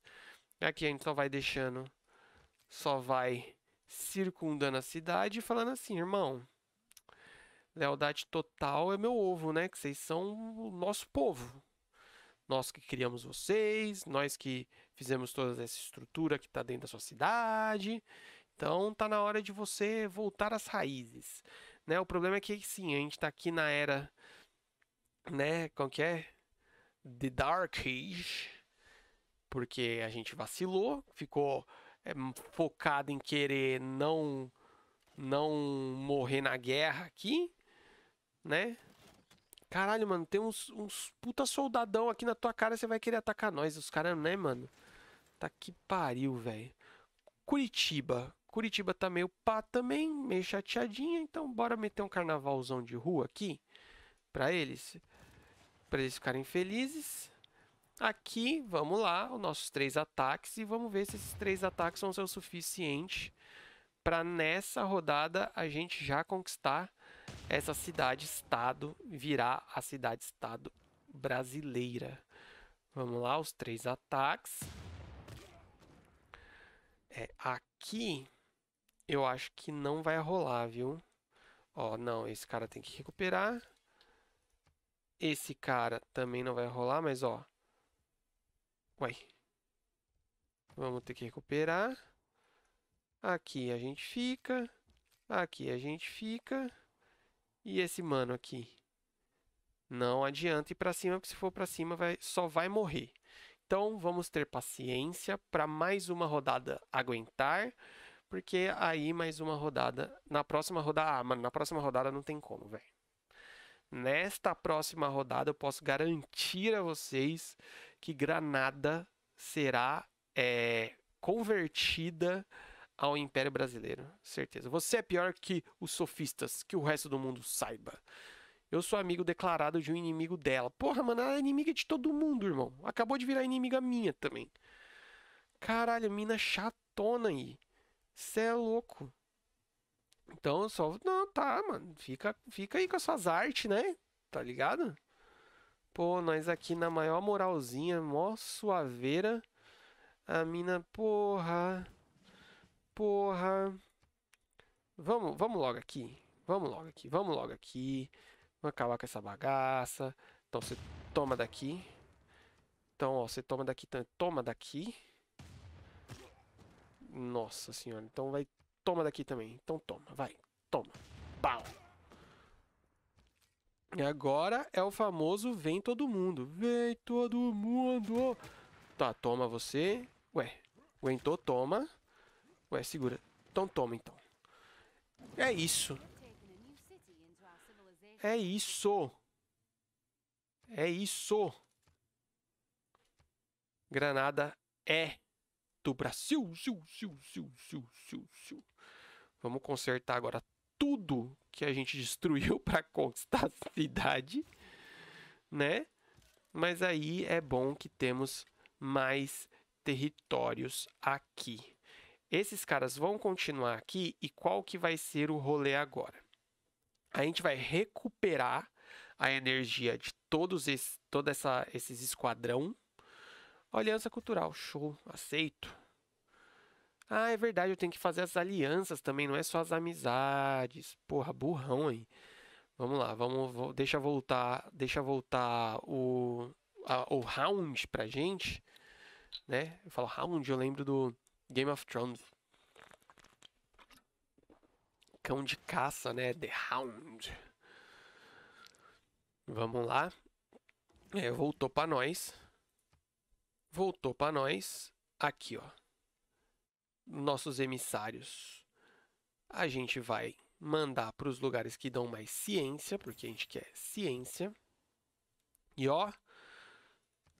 Aqui é a gente só vai deixando, só vai circundando a cidade e falando assim, irmão, lealdade total é meu ovo, né? Que vocês são o nosso povo. Nós que criamos vocês, nós que fizemos toda essa estrutura que está dentro da sua cidade. Então tá na hora de você voltar às raízes, né? O problema é que sim, a gente está aqui na era, né? Qual que é? The Dark Age, porque a gente vacilou, ficou é, focado em querer não não morrer na guerra aqui, né? Caralho, mano, tem uns, uns puta soldadão aqui na tua cara, você vai querer atacar nós, os caras, né, mano? Tá que pariu, velho. Curitiba. Curitiba tá meio pá também, meio chateadinha, então bora meter um carnavalzão de rua aqui para eles, para eles ficarem felizes. Aqui, vamos lá, os nossos três ataques e vamos ver se esses três ataques vão ser o suficiente para nessa rodada a gente já conquistar essa cidade-estado, virar a cidade-estado brasileira. Vamos lá, os três ataques. É, aqui eu acho que não vai rolar, viu? Ó, não, esse cara tem que recuperar. Esse cara também não vai rolar, mas ó. Ué. Vamos ter que recuperar. Aqui a gente fica. Aqui a gente fica. E esse mano aqui. Não adianta ir pra cima, porque se for pra cima vai, só vai morrer. Então vamos ter paciência para mais uma rodada aguentar, porque aí mais uma rodada. Na próxima rodada. Ah, mano, na próxima rodada não tem como, velho. Nesta próxima rodada eu posso garantir a vocês que Granada será é, convertida ao Império Brasileiro. Certeza. Você é pior que os sofistas, que o resto do mundo saiba. Eu sou amigo declarado de um inimigo dela. Porra, mano, ela é inimiga de todo mundo, irmão. Acabou de virar inimiga minha também. Caralho, mina chatona aí. Cê é louco. Então eu só. Não, tá, mano. Fica, fica aí com as suas artes, né? Tá ligado? Pô, nós aqui na maior moralzinha, mó suaveira. A mina, porra. Porra. Vamos, vamos logo aqui. Vamos logo aqui. Vamos logo aqui. Vou acabar com essa bagaça. Então você toma daqui. Então, ó, você toma daqui, então, toma daqui. Nossa senhora. Então vai, toma daqui também. Então toma, vai, toma. Pau. E agora é o famoso vem todo mundo. Vem todo mundo. Tá, toma você. Ué, aguentou, toma. Ué, segura. Então toma, então. É isso. É isso. É isso. Granada é do Brasil. Vamos consertar agora tudo que a gente destruiu para conquistar a cidade, né? Mas aí é bom que temos mais territórios aqui. Esses caras vão continuar aqui e qual que vai ser o rolê agora? a gente vai recuperar a energia de todos esses, toda essa, esses esquadrão. Aliança cultural, show, aceito. Ah, é verdade, eu tenho que fazer as alianças também, não é só as amizades. Porra, burrão, hein? Vamos lá, vamos, vou, deixa voltar, deixa voltar o, a, o round pra gente, né? Eu falo round, eu lembro do Game of Thrones cão de caça, né? The Hound. Vamos lá. É, voltou para nós. Voltou para nós. Aqui, ó. Nossos emissários. A gente vai mandar para os lugares que dão mais ciência, porque a gente quer ciência. E ó,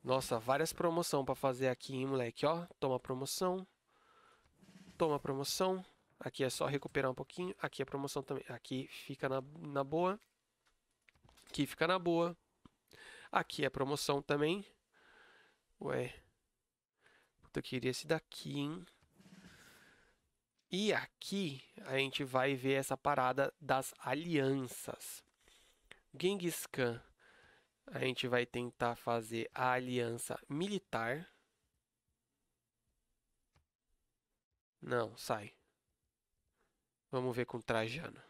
nossa, várias promoção para fazer aqui, hein, moleque, ó. Toma promoção. Toma promoção. Aqui é só recuperar um pouquinho. Aqui é promoção também. Aqui fica na, na boa. Aqui fica na boa. Aqui é promoção também. Ué. Puta, eu queria esse daqui, hein? E aqui a gente vai ver essa parada das alianças. Genghis Khan. A gente vai tentar fazer a aliança militar. Não, sai. Vamos ver com Trajano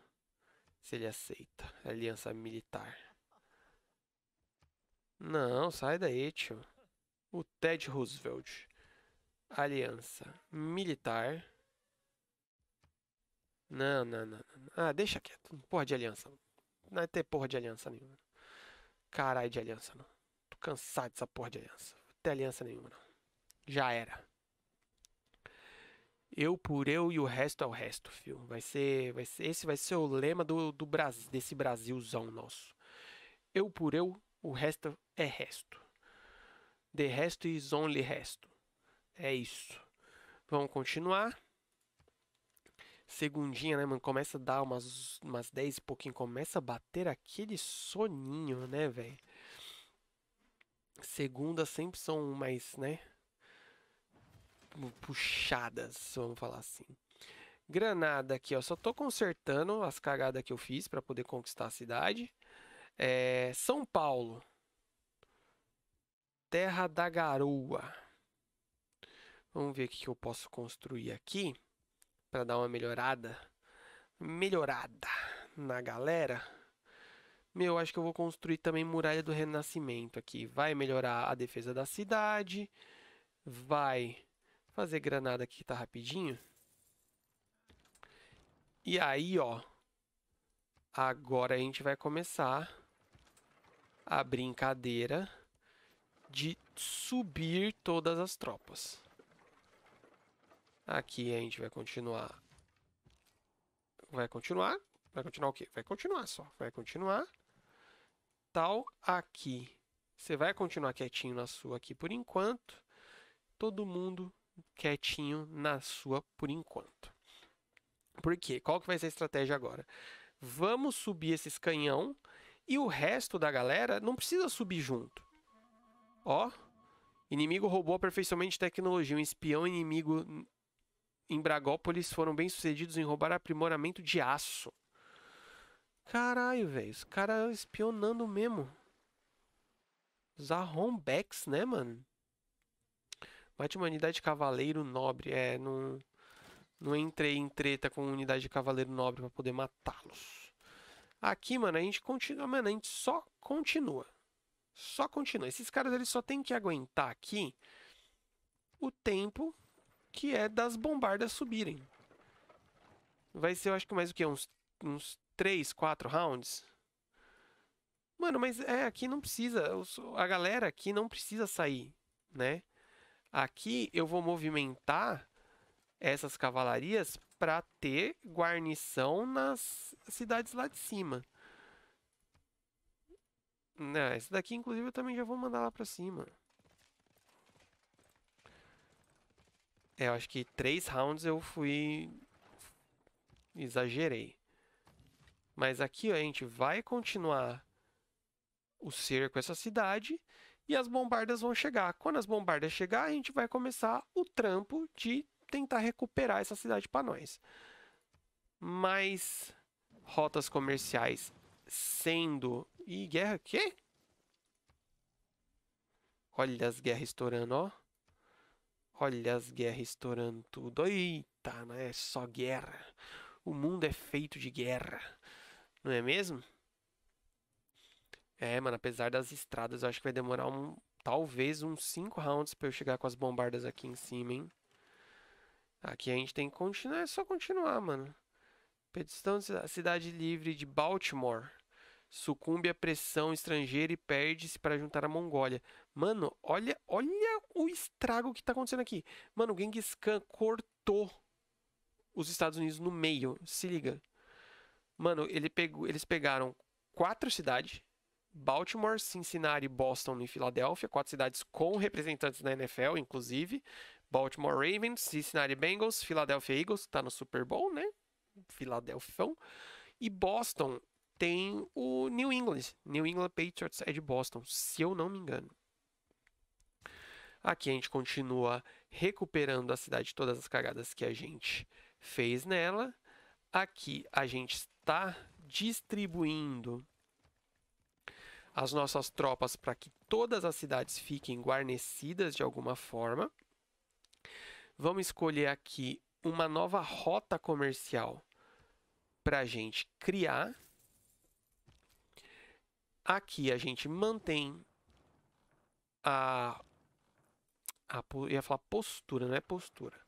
se ele aceita aliança militar. Não, sai daí, tio. O Ted Roosevelt. Aliança militar. Não, não, não, não. Ah, deixa quieto. Porra de aliança. Não vai é ter porra de aliança nenhuma. Caralho de aliança, não. Tô cansado dessa porra de aliança. Não tem aliança nenhuma, não. Já era. Eu por eu e o resto é o resto, filho. Vai ser, vai ser, esse vai ser o lema do, do Brasil, desse Brasilzão nosso. Eu por eu, o resto é resto. The resto is only resto. É isso. Vamos continuar. Segundinha, né, mano? Começa a dar umas, umas 10 e pouquinho. Começa a bater aquele soninho, né, velho? Segunda sempre são mais, né? puxadas, vamos falar assim. Granada aqui, ó. Só tô consertando as cagadas que eu fiz para poder conquistar a cidade. É, São Paulo. Terra da Garoa. Vamos ver o que eu posso construir aqui para dar uma melhorada. Melhorada na galera. Meu, acho que eu vou construir também Muralha do Renascimento aqui. Vai melhorar a defesa da cidade. Vai fazer granada aqui, tá rapidinho. E aí, ó. Agora a gente vai começar a brincadeira de subir todas as tropas. Aqui a gente vai continuar. Vai continuar. Vai continuar o quê? Vai continuar só. Vai continuar. Tal aqui. Você vai continuar quietinho na sua aqui por enquanto. Todo mundo quietinho na sua por enquanto. Por quê? Qual que vai ser a estratégia agora? Vamos subir esses canhão e o resto da galera não precisa subir junto. Ó, inimigo roubou aperfeiçoamento de tecnologia. Um espião inimigo em Bragópolis foram bem sucedidos em roubar aprimoramento de aço. Caralho, velho. Os caras espionando mesmo. Os arrombex, né, mano? Bate uma unidade de cavaleiro nobre. É, não, não entrei em treta com unidade de cavaleiro nobre para poder matá-los. Aqui, mano, a gente continua. Mano, a gente só continua. Só continua. Esses caras eles só tem que aguentar aqui o tempo que é das bombardas subirem. Vai ser, eu acho que mais o que? Uns, uns 3, 4 rounds? Mano, mas é, aqui não precisa. A galera aqui não precisa sair, né? Aqui eu vou movimentar essas cavalarias para ter guarnição nas cidades lá de cima. Não, daqui, inclusive, eu também já vou mandar lá para cima. É, eu acho que três rounds eu fui... Exagerei. Mas aqui ó, a gente vai continuar o cerco essa cidade e as bombardas vão chegar. Quando as bombardas chegar, a gente vai começar o trampo de tentar recuperar essa cidade para nós. Mais rotas comerciais sendo e guerra que? Olha as guerras estourando, ó. Olha as guerras estourando tudo. Eita, não é só guerra. O mundo é feito de guerra. Não é mesmo? É, mano, apesar das estradas, eu acho que vai demorar um, talvez uns 5 rounds pra eu chegar com as bombardas aqui em cima, hein? Aqui a gente tem que continuar, é só continuar, mano. Petição da Cidade Livre de Baltimore. Sucumbe à pressão estrangeira e perde-se para juntar a Mongólia. Mano, olha, olha o estrago que tá acontecendo aqui. Mano, o Genghis Khan cortou os Estados Unidos no meio. Se liga. Mano, ele pegou, eles pegaram quatro cidades Baltimore, Cincinnati, Boston e Filadélfia, quatro cidades com representantes da NFL, inclusive. Baltimore Ravens, Cincinnati Bengals, Philadelphia Eagles, tá no Super Bowl, né? Filadélfia. E Boston tem o New England. New England Patriots é de Boston, se eu não me engano. Aqui a gente continua recuperando a cidade de todas as cagadas que a gente fez nela. Aqui a gente está distribuindo as nossas tropas para que todas as cidades fiquem guarnecidas de alguma forma. Vamos escolher aqui uma nova rota comercial para a gente criar. Aqui a gente mantém a, a ia falar postura, não é postura.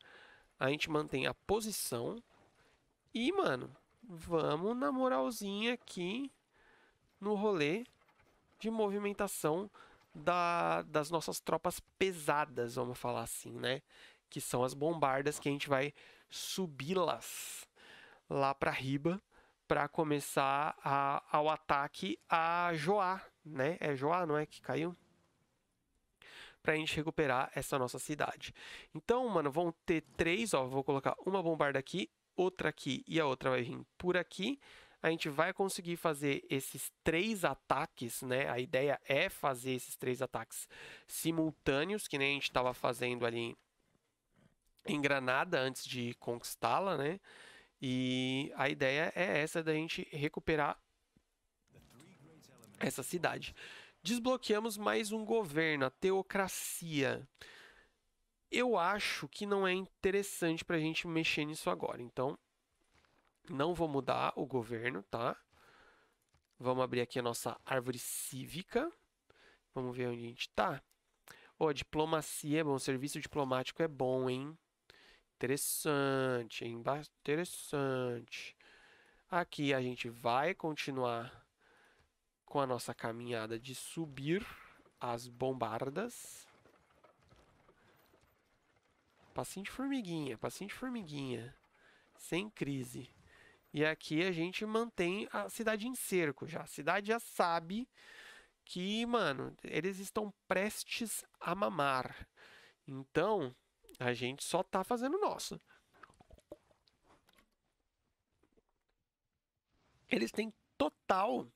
A gente mantém a posição e, mano, vamos na moralzinha aqui no rolê de movimentação da, das nossas tropas pesadas, vamos falar assim, né? Que são as bombardas que a gente vai subi-las lá para riba para começar a, ao ataque a Joá, né? É Joá, não é que caiu? para a gente recuperar essa nossa cidade. Então, mano, vão ter três, ó, vou colocar uma bombarda aqui, outra aqui e a outra vai vir por aqui a gente vai conseguir fazer esses três ataques, né? A ideia é fazer esses três ataques simultâneos, que nem a gente estava fazendo ali em Granada antes de conquistá-la, né? E a ideia é essa da gente recuperar essa cidade. Desbloqueamos mais um governo, a teocracia. Eu acho que não é interessante para a gente mexer nisso agora. Então, não vou mudar o governo, tá? Vamos abrir aqui a nossa árvore cívica. Vamos ver onde a gente tá. Ó, oh, diplomacia é bom, serviço diplomático é bom, hein? Interessante, hein? Interessante. Aqui a gente vai continuar com a nossa caminhada de subir as bombardas. Passinho de formiguinha, passinho de formiguinha. Sem crise. E aqui a gente mantém a cidade em cerco já. A cidade já sabe que, mano, eles estão prestes a mamar. Então, a gente só tá fazendo nosso. Eles têm total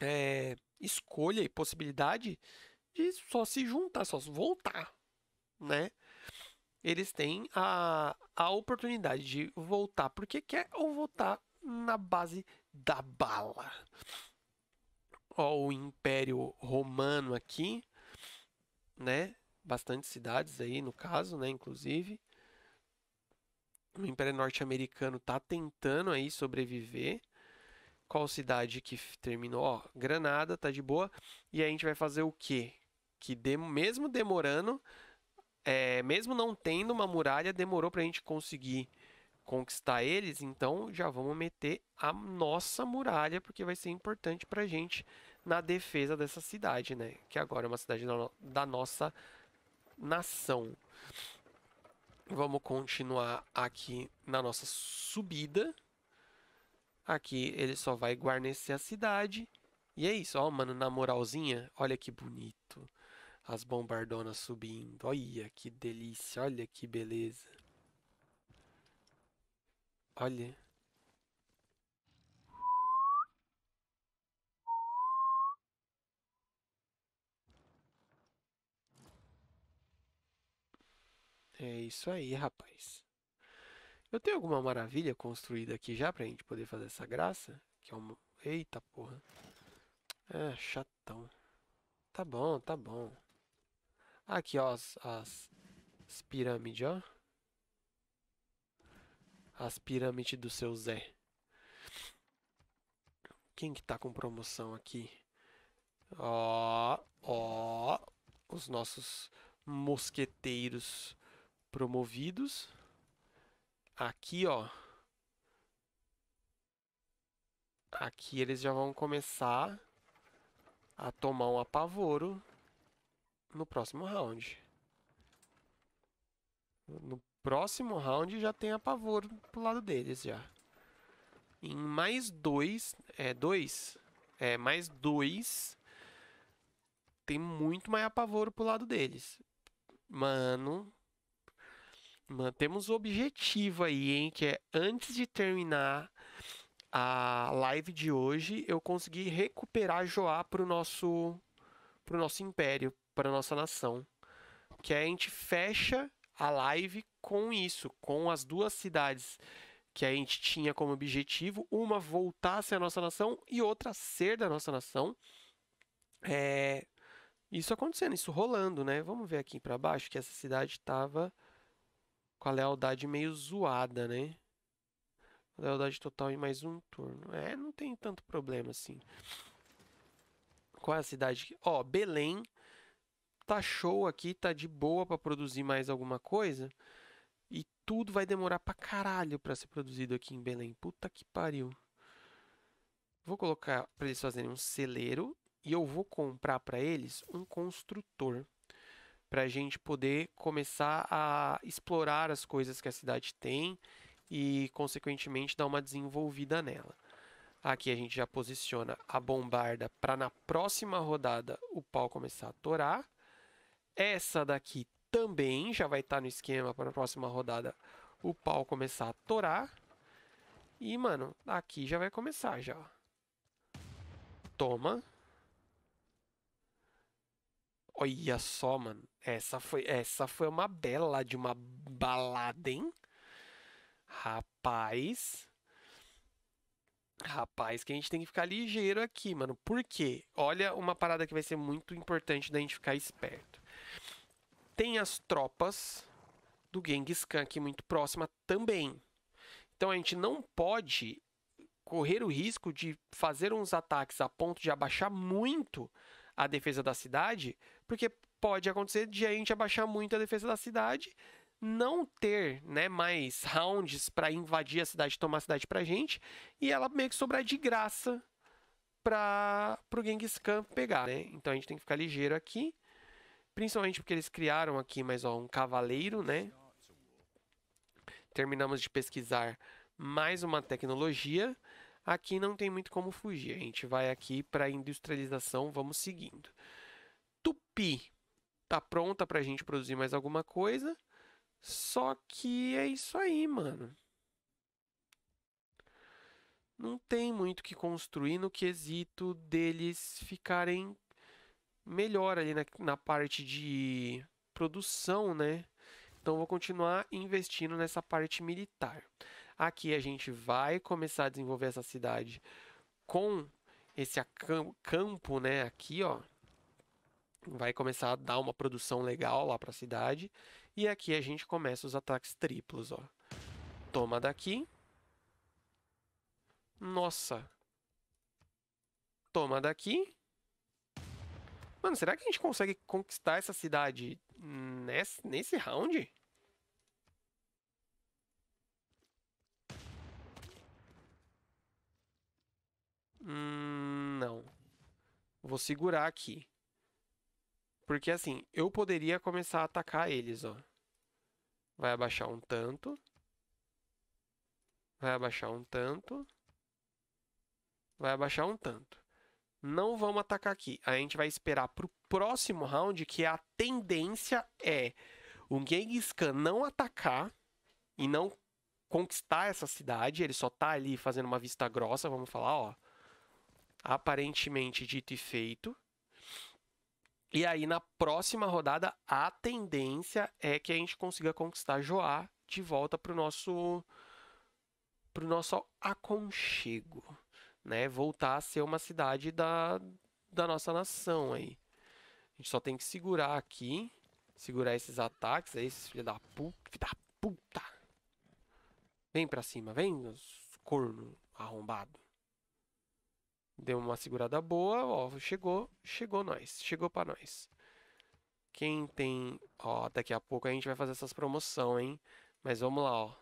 é, escolha e possibilidade de só se juntar, só voltar, né? eles têm a, a oportunidade de voltar porque quer ou voltar na base da bala. Ó, o Império Romano aqui, né? Bastante cidades aí, no caso, né? Inclusive. O Império Norte-Americano tá tentando aí sobreviver. Qual cidade que terminou? Ó, Granada, tá de boa. E a gente vai fazer o quê? Que de, mesmo demorando, é, mesmo não tendo uma muralha, demorou para a gente conseguir conquistar eles, então já vamos meter a nossa muralha, porque vai ser importante para a gente na defesa dessa cidade, né? Que agora é uma cidade da nossa nação. Vamos continuar aqui na nossa subida. Aqui ele só vai guarnecer a cidade. E é isso, ó, mano, na moralzinha, olha que bonito as bombardonas subindo. Olha que delícia, olha que beleza. Olha. É isso aí, rapaz. Eu tenho alguma maravilha construída aqui já pra gente poder fazer essa graça? Que é uma... Eita porra. É, chatão. Tá bom, tá bom. Aqui, ó, as, as, as pirâmides, ó. As pirâmides do seu Zé. Quem que tá com promoção aqui? Ó, ó, os nossos mosqueteiros promovidos. Aqui, ó. Aqui eles já vão começar a tomar um apavoro no próximo round. No próximo round já tem apavoro pro lado deles já. Em mais dois, é dois, é mais dois, tem muito mais apavoro pro lado deles. Mano, mano, temos o objetivo aí, hein, que é antes de terminar a live de hoje, eu consegui recuperar Joá pro nosso pro nosso império, para nossa nação, que é a gente fecha a live com isso, com as duas cidades que a gente tinha como objetivo, uma voltar a ser a nossa nação e outra ser da nossa nação. É, isso acontecendo, isso rolando, né? Vamos ver aqui para baixo que essa cidade estava com a lealdade meio zoada, né? Lealdade total em mais um turno. É, não tem tanto problema assim. Qual é a cidade? Ó, Belém tá show aqui, tá de boa para produzir mais alguma coisa. E tudo vai demorar pra caralho pra ser produzido aqui em Belém. Puta que pariu. Vou colocar para eles fazerem um celeiro e eu vou comprar para eles um construtor para a gente poder começar a explorar as coisas que a cidade tem e, consequentemente, dar uma desenvolvida nela. Aqui a gente já posiciona a bombarda para na próxima rodada o pau começar a torar. Essa daqui também já vai estar tá no esquema para a próxima rodada o pau começar a torar. E, mano, aqui já vai começar já. Toma. Olha só, mano. Essa foi, essa foi uma bela de uma balada, hein? Rapaz. Rapaz, que a gente tem que ficar ligeiro aqui, mano. Por quê? Olha uma parada que vai ser muito importante da gente ficar esperto. Tem as tropas do Genghis Khan aqui muito próxima também. Então a gente não pode correr o risco de fazer uns ataques a ponto de abaixar muito a defesa da cidade, porque pode acontecer de a gente abaixar muito a defesa da cidade, não ter né, mais rounds para invadir a cidade, tomar a cidade para gente, e ela meio que sobrar de graça para o Genghis Khan pegar. Né? Então a gente tem que ficar ligeiro aqui. Principalmente porque eles criaram aqui mais ó, um cavaleiro, né? Terminamos de pesquisar mais uma tecnologia. Aqui não tem muito como fugir. A gente vai aqui para industrialização, vamos seguindo. Tupi tá pronta para a gente produzir mais alguma coisa. Só que é isso aí, mano. Não tem muito que construir no quesito deles ficarem melhor ali na, na parte de produção, né? Então vou continuar investindo nessa parte militar. Aqui a gente vai começar a desenvolver essa cidade com esse campo, né, aqui, ó. Vai começar a dar uma produção legal lá para a cidade. E aqui a gente começa os ataques triplos, ó. Toma daqui. Nossa. Toma daqui. Mano, será que a gente consegue conquistar essa cidade nesse, nesse round? Hum, não. Vou segurar aqui. Porque assim, eu poderia começar a atacar eles, ó. Vai abaixar um tanto. Vai abaixar um tanto. Vai abaixar um tanto não vamos atacar aqui. A gente vai esperar pro próximo round, que a tendência é o Genghis Khan não atacar e não conquistar essa cidade. Ele só tá ali fazendo uma vista grossa, vamos falar, ó. Aparentemente dito e feito. E aí, na próxima rodada, a tendência é que a gente consiga conquistar Joá de volta pro nosso, pro nosso aconchego né, voltar a ser uma cidade da, da nossa nação aí. A gente só tem que segurar aqui, segurar esses ataques aí, é esses filha da puta, da puta. Vem pra cima, vem, corno arrombado. Deu uma segurada boa, ó, chegou, chegou nós, chegou para nós. Quem tem, ó, daqui a pouco a gente vai fazer essas promoção, hein? Mas vamos lá, ó.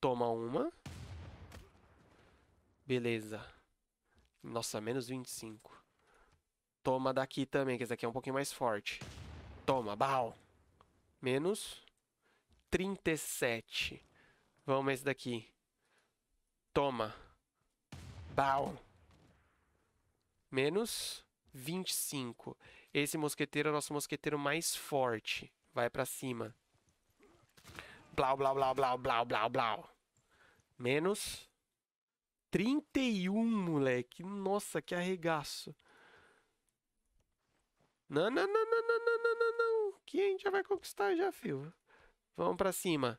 Toma uma. Beleza. Nossa, menos 25. Toma daqui também, que esse daqui é um pouquinho mais forte. Toma, bal. Menos 37. Vamos esse daqui. Toma. Bal. Menos 25. Esse mosqueteiro é o nosso mosqueteiro mais forte. Vai pra cima. Blau, blau, blau, blau, blau, blau, blau. Menos 31, moleque. Nossa, que arregaço. Não, não, não, não, não, não, não, não, não. Que a gente já vai conquistar já, filho Vamos pra cima.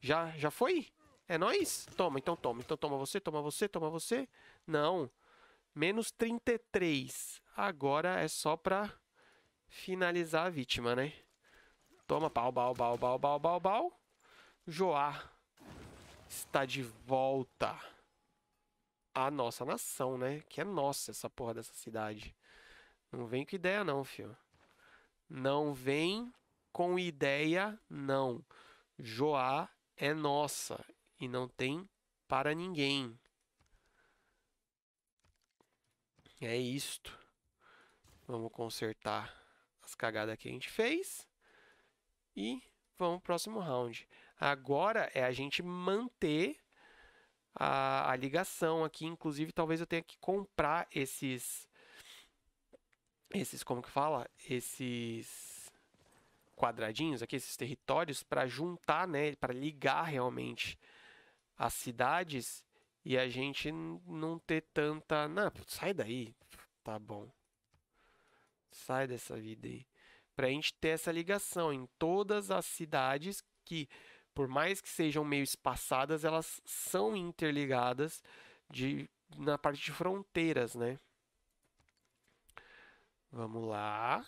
Já, já foi? É nós? Toma, então toma. Então toma você, toma você, toma você. Não. Menos 33. Agora é só pra finalizar a vítima, né? Toma, pau, pau, pau, pau, pau, pau, pau. Joá está de volta a nossa nação, né? Que é nossa essa porra dessa cidade. Não vem com ideia, não, filho. Não vem com ideia, não. Joá é nossa e não tem para ninguém. É isto. Vamos consertar as cagadas que a gente fez. E vamos pro próximo round. Agora é a gente manter a, a ligação aqui. Inclusive, talvez eu tenha que comprar esses. Esses, como que fala? Esses quadradinhos aqui, esses territórios, para juntar, né? Para ligar realmente as cidades e a gente não ter tanta. Não, sai daí. Tá bom. Sai dessa vida aí. Pra gente ter essa ligação em todas as cidades que por mais que sejam meio espaçadas, elas são interligadas de, na parte de fronteiras, né? Vamos lá.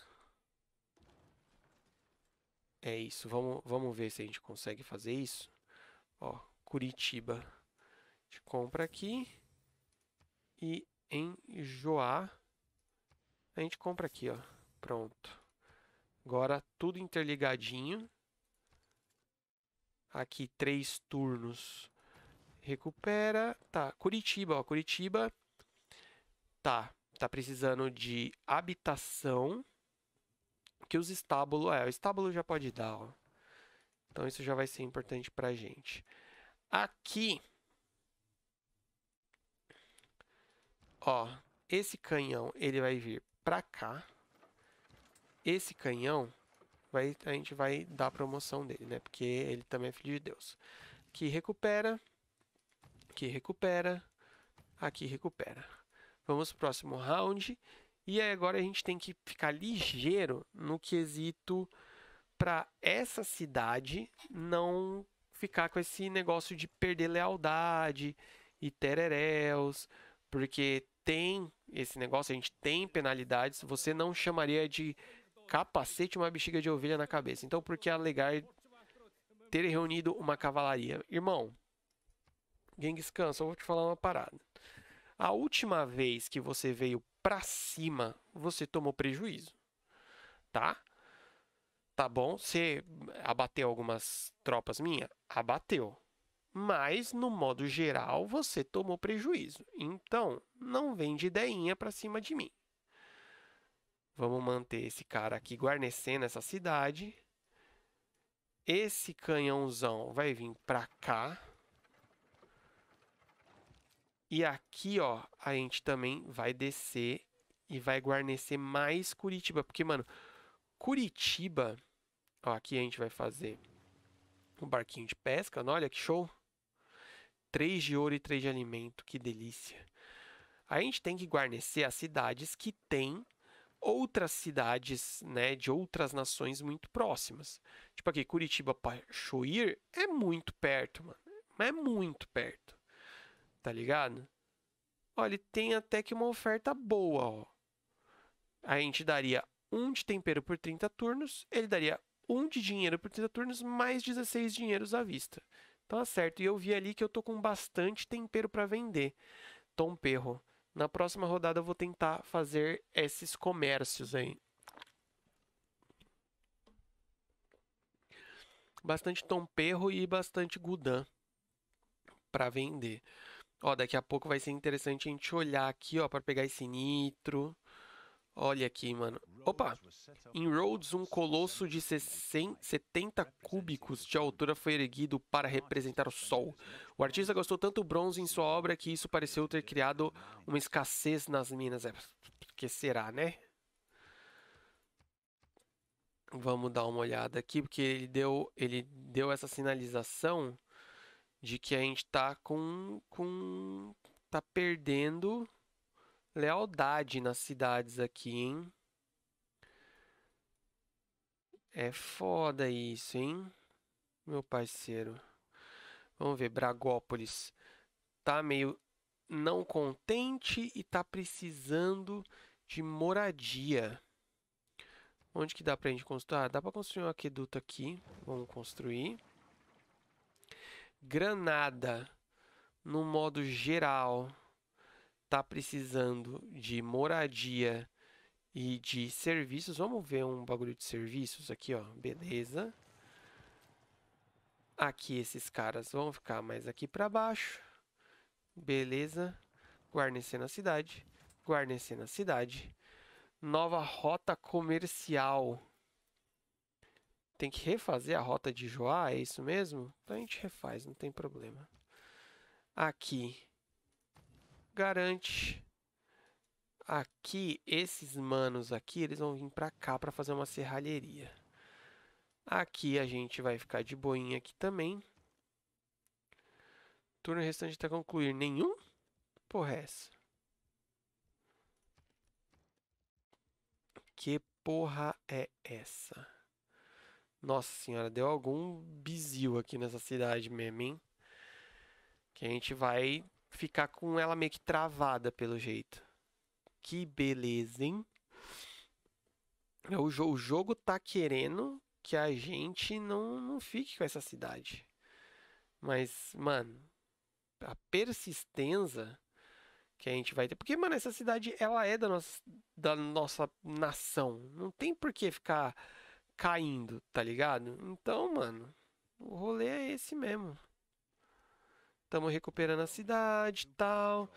É isso, vamos, vamos ver se a gente consegue fazer isso. Ó, Curitiba. A gente compra aqui. E em Joá, a gente compra aqui, ó. Pronto. Agora tudo interligadinho aqui três turnos. Recupera. Tá, Curitiba, ó. Curitiba tá, tá precisando de habitação. Que os estábulos. É, o estábulo já pode dar, ó. Então isso já vai ser importante pra gente. Aqui. Ó, esse canhão ele vai vir pra cá. Esse canhão vai, a gente vai dar a promoção dele, né? Porque ele também é filho de Deus. Que recupera, que recupera, aqui recupera. Vamos pro próximo round. E aí agora a gente tem que ficar ligeiro no quesito para essa cidade não ficar com esse negócio de perder lealdade e tereréus, porque tem esse negócio, a gente tem penalidades, você não chamaria de capacete e uma bexiga de ovelha na cabeça. Então, por que alegar ter reunido uma cavalaria? Irmão, Genghis Khan, só vou te falar uma parada. A última vez que você veio pra cima, você tomou prejuízo, tá? Tá bom, você abateu algumas tropas minhas? Abateu. Mas, no modo geral, você tomou prejuízo. Então, não vem de ideinha pra cima de mim. Vamos manter esse cara aqui guarnecendo essa cidade. Esse canhãozão vai vir pra cá. E aqui, ó, a gente também vai descer e vai guarnecer mais Curitiba. Porque, mano, Curitiba... Ó, aqui a gente vai fazer um barquinho de pesca. Olha que show! Três de ouro e três de alimento. Que delícia! A gente tem que guarnecer as cidades que tem outras cidades, né, de outras nações muito próximas. Tipo aqui, Curitiba para Chuir é muito perto, mano. Mas é muito perto. Tá ligado? Olha, ele tem até que uma oferta boa, ó. A gente daria um de tempero por 30 turnos, ele daria um de dinheiro por 30 turnos, mais 16 dinheiros à vista. Então certo E eu vi ali que eu tô com bastante tempero para vender. Tom Perro. Na próxima rodada eu vou tentar fazer esses comércios aí. Bastante Tomperro e bastante Gudan para vender. Ó, daqui a pouco vai ser interessante a gente olhar aqui, ó, para pegar esse nitro. Olha aqui, mano. Opa! Em Rhodes, um colosso de 60, 70 cúbicos de altura foi erguido para representar o Sol. O artista gostou tanto do bronze em sua obra que isso pareceu ter criado uma escassez nas minas. É, que será, né? Vamos dar uma olhada aqui, porque ele deu, ele deu essa sinalização de que a gente tá com, com tá perdendo lealdade nas cidades aqui, hein? É foda isso, hein? Meu parceiro. Vamos ver, Bragópolis. Tá meio não contente e tá precisando de moradia. Onde que dá pra gente construir? Ah, dá pra construir um aqueduto aqui. Vamos construir. Granada. No modo geral está precisando de moradia e de serviços. Vamos ver um bagulho de serviços aqui, ó. Beleza. Aqui esses caras vão ficar mais aqui para baixo. Beleza. Guarnecendo a cidade. Guarnecendo a cidade. Nova rota comercial. Tem que refazer a rota de Joá, é isso mesmo? Então a gente refaz, não tem problema. Aqui garante aqui, esses manos aqui, eles vão vir para cá para fazer uma serralheria. Aqui a gente vai ficar de boinha aqui também. Turno restante até concluir. Nenhum? Porra é essa? Que porra é essa? Nossa senhora, deu algum bizil aqui nessa cidade mesmo, hein? Que a gente vai ficar com ela meio que travada, pelo jeito. Que beleza, hein? É, o, jo o jogo tá querendo que a gente não, não fique com essa cidade. Mas, mano, a persistência que a gente vai ter. Porque, mano, essa cidade, ela é da nossa, da nossa nação. Não tem por que ficar caindo, tá ligado? Então, mano, o rolê é esse mesmo. Estamos recuperando a cidade tal.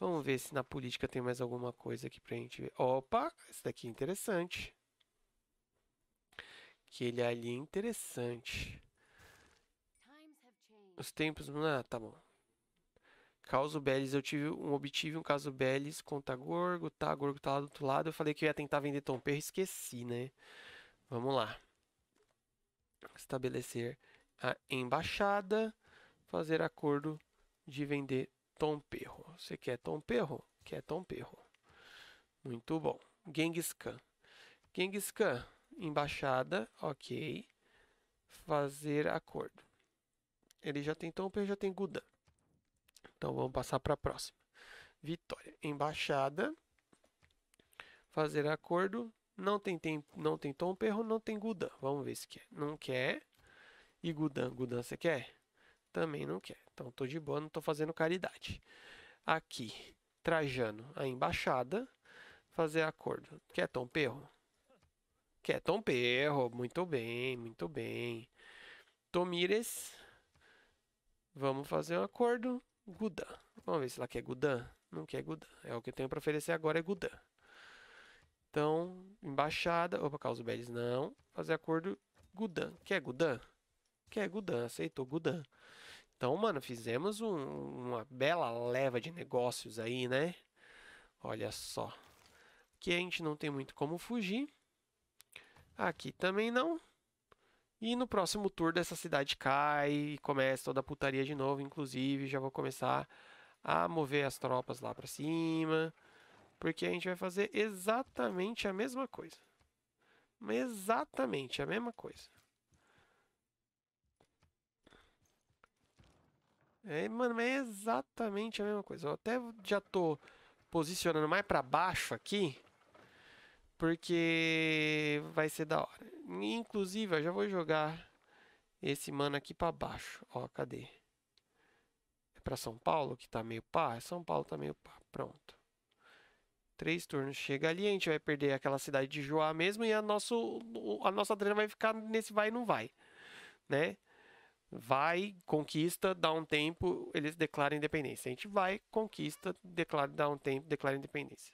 Vamos ver se na política tem mais alguma coisa aqui pra gente ver. Opa, esse daqui é interessante. Aquele ali é interessante. Os tempos... Ah, tá bom. Caso Belis, eu tive um, obtive um caso Belis contra Gorgo, tá? Gorgo tá lá do outro lado. Eu falei que eu ia tentar vender Tom Perro, esqueci, né? Vamos lá. Estabelecer a embaixada fazer acordo de vender Tom Perro. Você quer Tom Perro? Quer Tom Perro. Muito bom. Genghis Khan. Genghis Khan, embaixada, ok. Fazer acordo. Ele já tem Tom Perro, já tem Gudan. Então vamos passar para a próxima. Vitória, embaixada, fazer acordo. Não tem, tem, não tem Tom Perro, não tem Gudan. Vamos ver se quer. Não quer. E Gudan, Gudan você quer? também não quer. Então tô de boa, não tô fazendo caridade. Aqui, Trajano, a embaixada, fazer acordo. Quer Tom Perro? Quer Tom Perro, muito bem, muito bem. Tomires, vamos fazer um acordo. Gudan, vamos ver se ela quer Gudan. Não quer Gudan, é o que eu tenho para oferecer agora é Gudan. Então, embaixada, opa, causa Belis não, fazer acordo Gudan. Quer Gudan? Quer Gudan, aceitou Gudan. Então, mano, fizemos um, uma bela leva de negócios aí, né? Olha só. Aqui a gente não tem muito como fugir. Aqui também não. E no próximo turno essa cidade cai e começa toda a putaria de novo, inclusive. Já vou começar a mover as tropas lá pra cima. Porque a gente vai fazer exatamente a mesma coisa. Exatamente a mesma coisa. É, mano, é exatamente a mesma coisa. Eu até já tô posicionando mais para baixo aqui, porque vai ser da hora. Inclusive, eu já vou jogar esse mano aqui para baixo. Ó, cadê? É para São Paulo que tá meio pá? É São Paulo tá meio pá. Pronto. Três turnos chega ali, a gente vai perder aquela cidade de Joá mesmo e a, nosso, a nossa treina vai ficar nesse vai e não vai, né? vai, conquista, dá um tempo, eles declaram independência. A gente vai, conquista, declara, dá um tempo, declara independência.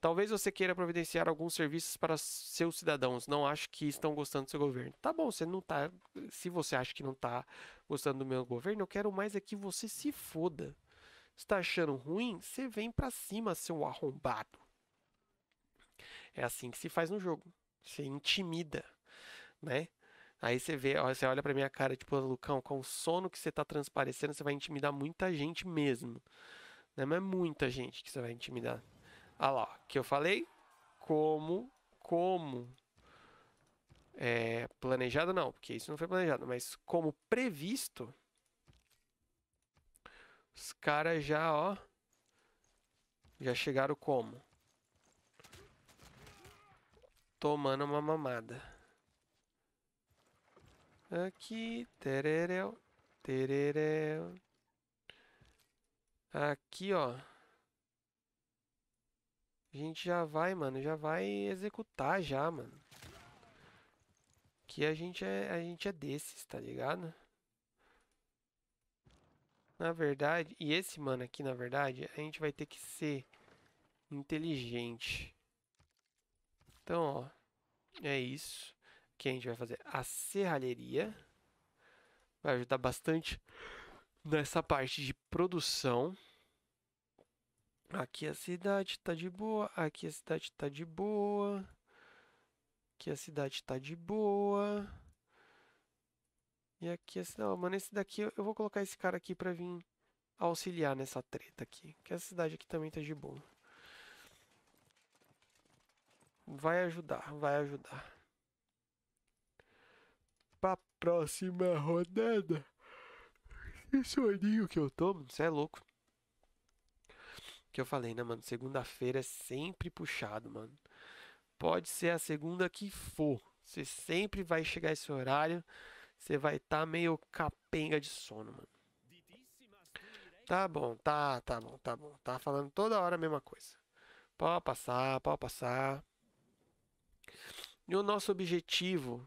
Talvez você queira providenciar alguns serviços para seus cidadãos, não acho que estão gostando do seu governo. Tá bom, você não tá, se você acha que não tá gostando do meu governo, eu quero mais é que você se foda. Está achando ruim? Você vem para cima, seu arrombado. É assim que se faz no jogo. Você intimida, né? Aí você vê, ó, você olha pra minha cara, tipo, Lucão, com o sono que você tá transparecendo, você vai intimidar muita gente mesmo. Né? Mas é muita gente que você vai intimidar. Ah lá, ó, que eu falei? Como, como é, planejado não, porque isso não foi planejado, mas como previsto, os caras já, ó, já chegaram como? Tomando uma mamada. Aqui, terereu, terereu. Aqui, ó. A gente já vai, mano, já vai executar já, mano. Que a gente é, a gente é desses, tá ligado? Na verdade, e esse mano aqui, na verdade, a gente vai ter que ser inteligente. Então, ó, é isso que a gente vai fazer a serralheria. Vai ajudar bastante nessa parte de produção. Aqui a cidade tá de boa, aqui a cidade tá de boa. Aqui a cidade tá de boa. E aqui a cidade... Não, mano, esse daqui... Eu vou colocar esse cara aqui pra vir auxiliar nessa treta aqui. Que essa cidade aqui também tá de boa. Vai ajudar, vai ajudar próxima rodada. Que soninho que eu tomo, você é louco. Que eu falei, né, mano? Segunda-feira é sempre puxado, mano. Pode ser a segunda que for. Você sempre vai chegar esse horário. Você vai estar tá meio capenga de sono, mano. Tá bom, tá, tá bom, tá bom. Tá falando toda hora a mesma coisa. Pode passar, pode passar. E o nosso objetivo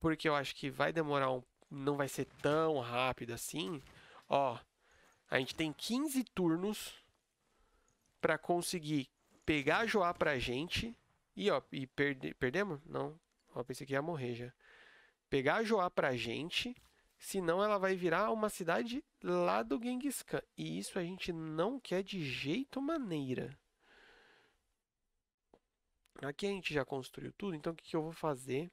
porque eu acho que vai demorar um. Não vai ser tão rápido assim. Ó, a gente tem 15 turnos para conseguir pegar a Joá pra gente. E ó, e perde, perdemos? Não. Ó, pensei que ia morrer já. Pegar a Joá pra gente. Senão ela vai virar uma cidade lá do Genghis Khan. E isso a gente não quer de jeito maneira. Aqui a gente já construiu tudo, então o que, que eu vou fazer?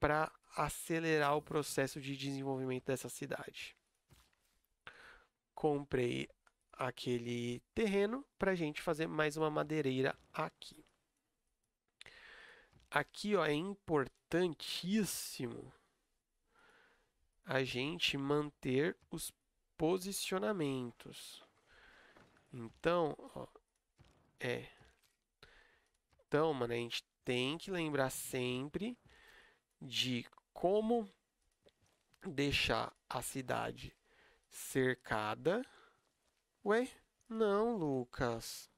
para acelerar o processo de desenvolvimento dessa cidade. Comprei aquele terreno para a gente fazer mais uma madeireira aqui. Aqui ó, é importantíssimo a gente manter os posicionamentos. Então, ó, é. Então, mano, a gente tem que lembrar sempre de como deixar a cidade cercada. Ué? Não, Lucas.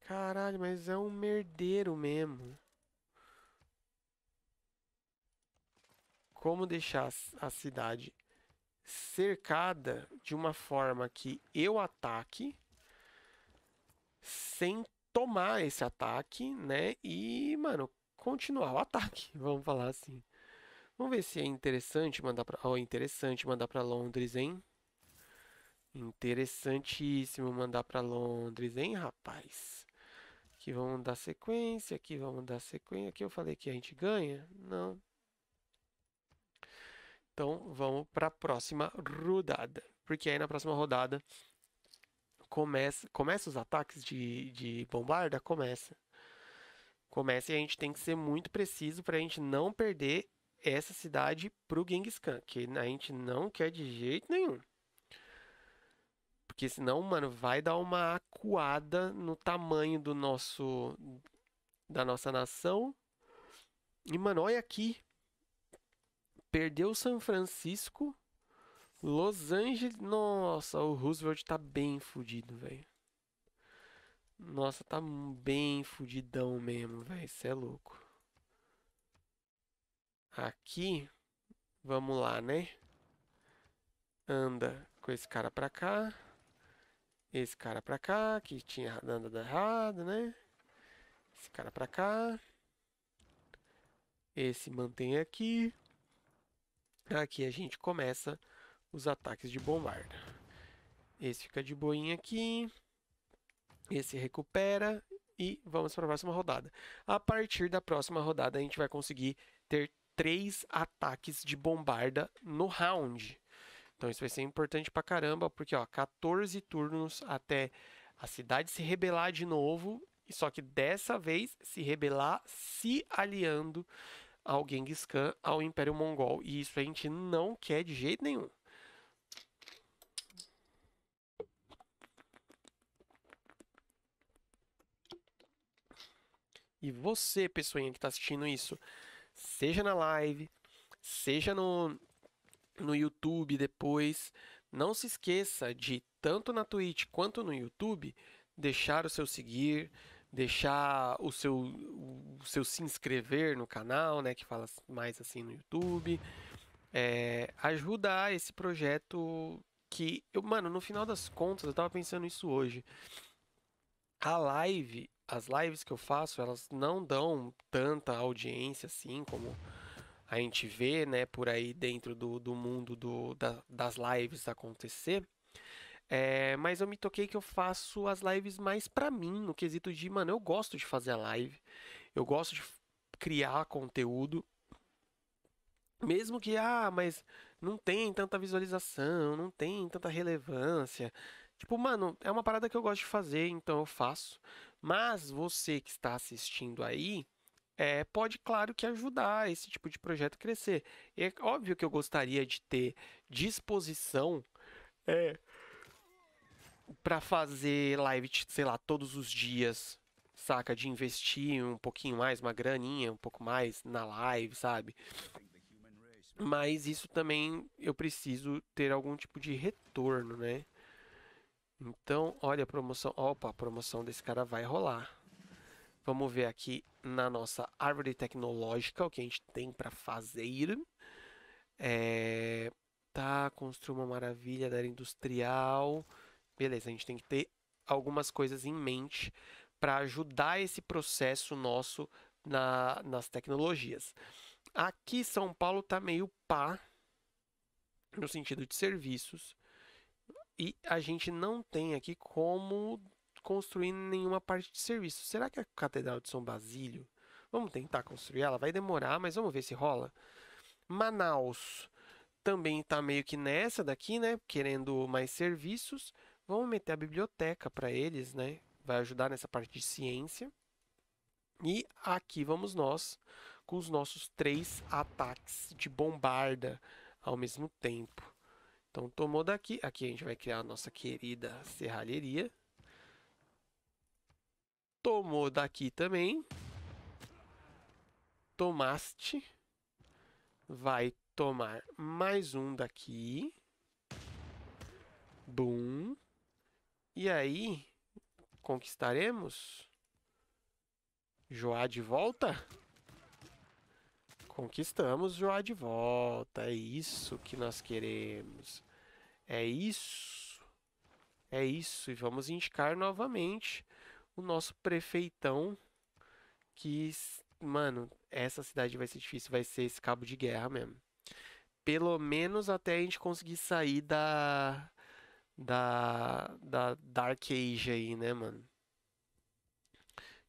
Caralho, mas é um merdeiro mesmo. Como deixar a cidade cercada de uma forma que eu ataque sem tomar esse ataque, né? E, mano, continuar o ataque, vamos falar assim. Vamos ver se é interessante mandar para, oh, interessante mandar para Londres, hein? Interessantíssimo mandar para Londres, hein, rapaz? Aqui vamos dar sequência, aqui vamos dar sequência. Aqui eu falei que a gente ganha? Não. Então vamos para a próxima rodada. Porque aí na próxima rodada começa, começa os ataques de, de bombarda? Começa comece, a gente tem que ser muito preciso para a gente não perder essa cidade para o Genghis Khan, que a gente não quer de jeito nenhum. Porque senão, mano, vai dar uma acuada no tamanho do nosso da nossa nação. E mano, olha aqui. Perdeu São Francisco, Los Angeles. Nossa, o Roosevelt tá bem fudido, velho. Nossa, tá bem fudidão mesmo, velho. Isso é louco. Aqui. Vamos lá, né? Anda com esse cara pra cá. Esse cara pra cá, que tinha andado errado, né? Esse cara pra cá. Esse mantém aqui. Aqui a gente começa os ataques de bombarda. Esse fica de boinha aqui. Esse recupera e vamos para a próxima rodada. A partir da próxima rodada, a gente vai conseguir ter três ataques de bombarda no round. Então isso vai ser importante pra caramba, porque ó, 14 turnos até a cidade se rebelar de novo, só que dessa vez se rebelar se aliando ao Genghis Khan, ao Império Mongol, e isso a gente não quer de jeito nenhum. E você, pessoinha que está assistindo isso, seja na live, seja no, no YouTube depois, não se esqueça de, tanto na Twitch quanto no YouTube, deixar o seu seguir, deixar o seu, o seu se inscrever no canal, né, que fala mais assim no YouTube, é, ajudar esse projeto que, eu, mano, no final das contas, eu tava pensando isso hoje, a live as lives que eu faço, elas não dão tanta audiência assim como a gente vê, né, por aí dentro do, do mundo do, da, das lives acontecer. É, mas eu me toquei que eu faço as lives mais para mim, no quesito de, mano, eu gosto de fazer a live, eu gosto de criar conteúdo. Mesmo que, ah, mas não tem tanta visualização, não tem tanta relevância. Tipo, mano, é uma parada que eu gosto de fazer, então eu faço. Mas você que está assistindo aí, é, pode, claro, que ajudar esse tipo de projeto a crescer. É óbvio que eu gostaria de ter disposição é, para fazer live, sei lá, todos os dias, saca? De investir um pouquinho mais, uma graninha, um pouco mais na live, sabe? Mas isso também eu preciso ter algum tipo de retorno, né? Então, olha a promoção. Opa, a promoção desse cara vai rolar. Vamos ver aqui na nossa árvore tecnológica o que a gente tem para fazer. É... Tá, construir uma maravilha da área industrial. Beleza, a gente tem que ter algumas coisas em mente para ajudar esse processo nosso na, nas tecnologias. Aqui São Paulo tá meio pá no sentido de serviços. E a gente não tem aqui como construir nenhuma parte de serviço. Será que a Catedral de São Basílio? Vamos tentar construir ela, vai demorar, mas vamos ver se rola. Manaus também está meio que nessa daqui, né? Querendo mais serviços. Vamos meter a biblioteca para eles, né? Vai ajudar nessa parte de ciência. E aqui vamos nós com os nossos três ataques de bombarda ao mesmo tempo. Então tomou daqui, aqui a gente vai criar a nossa querida serralheria. Tomou daqui também. Tomaste. Vai tomar mais um daqui. Boom. E aí, conquistaremos? Joá de volta? Conquistamos Joá de volta. É isso que nós queremos. É isso. É isso. E vamos indicar novamente o nosso prefeitão. Que, mano, essa cidade vai ser difícil. Vai ser esse cabo de guerra mesmo. Pelo menos até a gente conseguir sair da. Da. Da Dark Age aí, né, mano?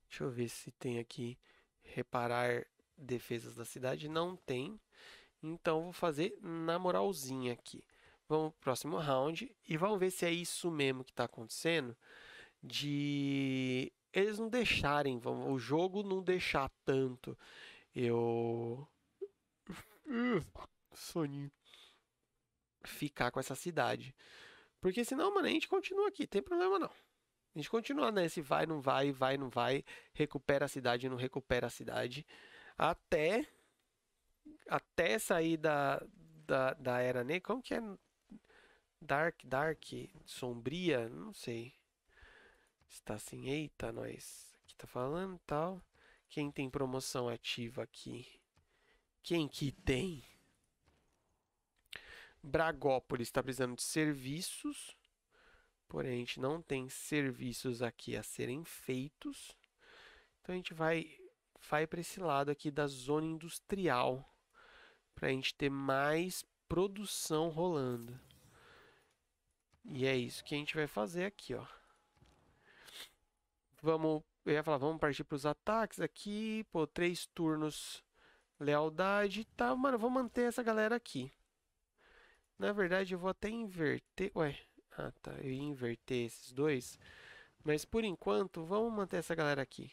Deixa eu ver se tem aqui. Reparar defesas da cidade. Não tem. Então vou fazer na moralzinha aqui vamos pro próximo round e vamos ver se é isso mesmo que tá acontecendo de eles não deixarem, vamos, o jogo não deixar tanto. Eu soninho ficar com essa cidade. Porque senão, mano, a gente continua aqui, tem problema não. A gente continua nesse né, vai, não vai, vai, não vai, recupera a cidade, não recupera a cidade, até até sair da, da, da era negra. Como que é Dark, dark, sombria, não sei. Está assim, eita, nós. Aqui tá falando tal. Quem tem promoção ativa aqui? Quem que tem? Bragópolis está precisando de serviços. Porém, a gente não tem serviços aqui a serem feitos. Então a gente vai, vai para esse lado aqui da zona industrial. Para a gente ter mais produção rolando. E é isso que a gente vai fazer aqui, ó. Vamos, eu ia falar, vamos partir para os ataques aqui, pô, três turnos, lealdade, tá, mano, vou manter essa galera aqui. Na verdade, eu vou até inverter, ué, ah, tá, eu ia inverter esses dois, mas por enquanto, vamos manter essa galera aqui.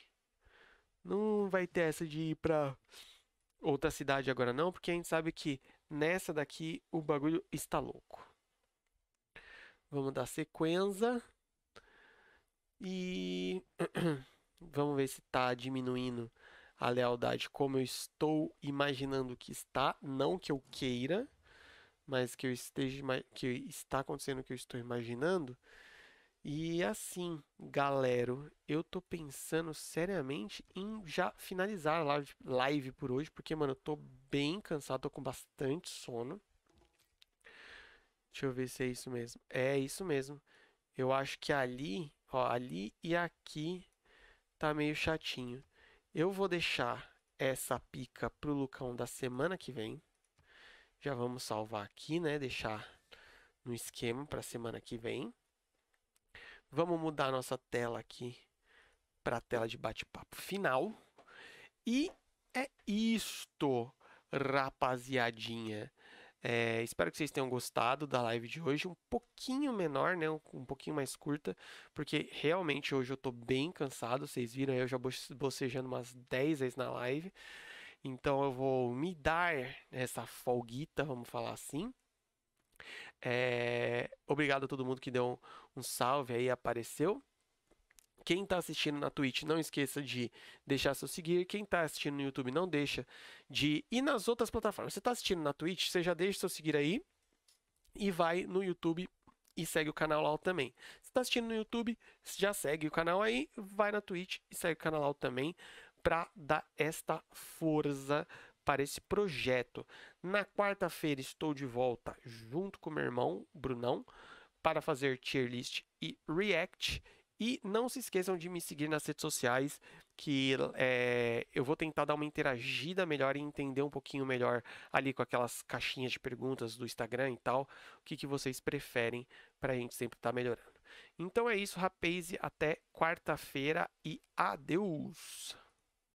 Não vai ter essa de ir para outra cidade agora não, porque a gente sabe que nessa daqui o bagulho está louco. Vamos dar sequência. E vamos ver se está diminuindo a lealdade como eu estou imaginando que está. Não que eu queira, mas que eu esteja que está acontecendo o que eu estou imaginando. E assim, galera, eu tô pensando seriamente em já finalizar a live, live por hoje, porque, mano, eu tô bem cansado, tô com bastante sono. Deixa eu ver se é isso mesmo. É isso mesmo. Eu acho que ali, ó, ali e aqui tá meio chatinho. Eu vou deixar essa pica pro Lucão da semana que vem. Já vamos salvar aqui, né? Deixar no esquema para semana que vem. Vamos mudar nossa tela aqui para tela de bate-papo final. E é isto, rapaziadinha. É, espero que vocês tenham gostado da live de hoje, um pouquinho menor, né? Um, pouquinho mais curta, porque realmente hoje eu tô bem cansado. Vocês viram, eu já bocejando umas 10 vezes na live. Então eu vou me dar essa folguita, vamos falar assim. É, obrigado a todo mundo que deu um, um salve aí, apareceu. Quem está assistindo na Twitch, não esqueça de deixar seu seguir. Quem está assistindo no YouTube, não deixa de ir nas outras plataformas. Você está assistindo na Twitch, você já deixa seu seguir aí e vai no YouTube e segue o canal lá também. Se está assistindo no YouTube, já segue o canal aí, vai na Twitch e segue o canal lá também para dar esta força para esse projeto. Na quarta-feira estou de volta junto com meu irmão Brunão para fazer tier list e react e não se esqueçam de me seguir nas redes sociais, que é, eu vou tentar dar uma interagida melhor e entender um pouquinho melhor ali com aquelas caixinhas de perguntas do Instagram e tal, o que, que vocês preferem para a gente sempre estar tá melhorando. Então é isso, rapaz, até quarta-feira e adeus!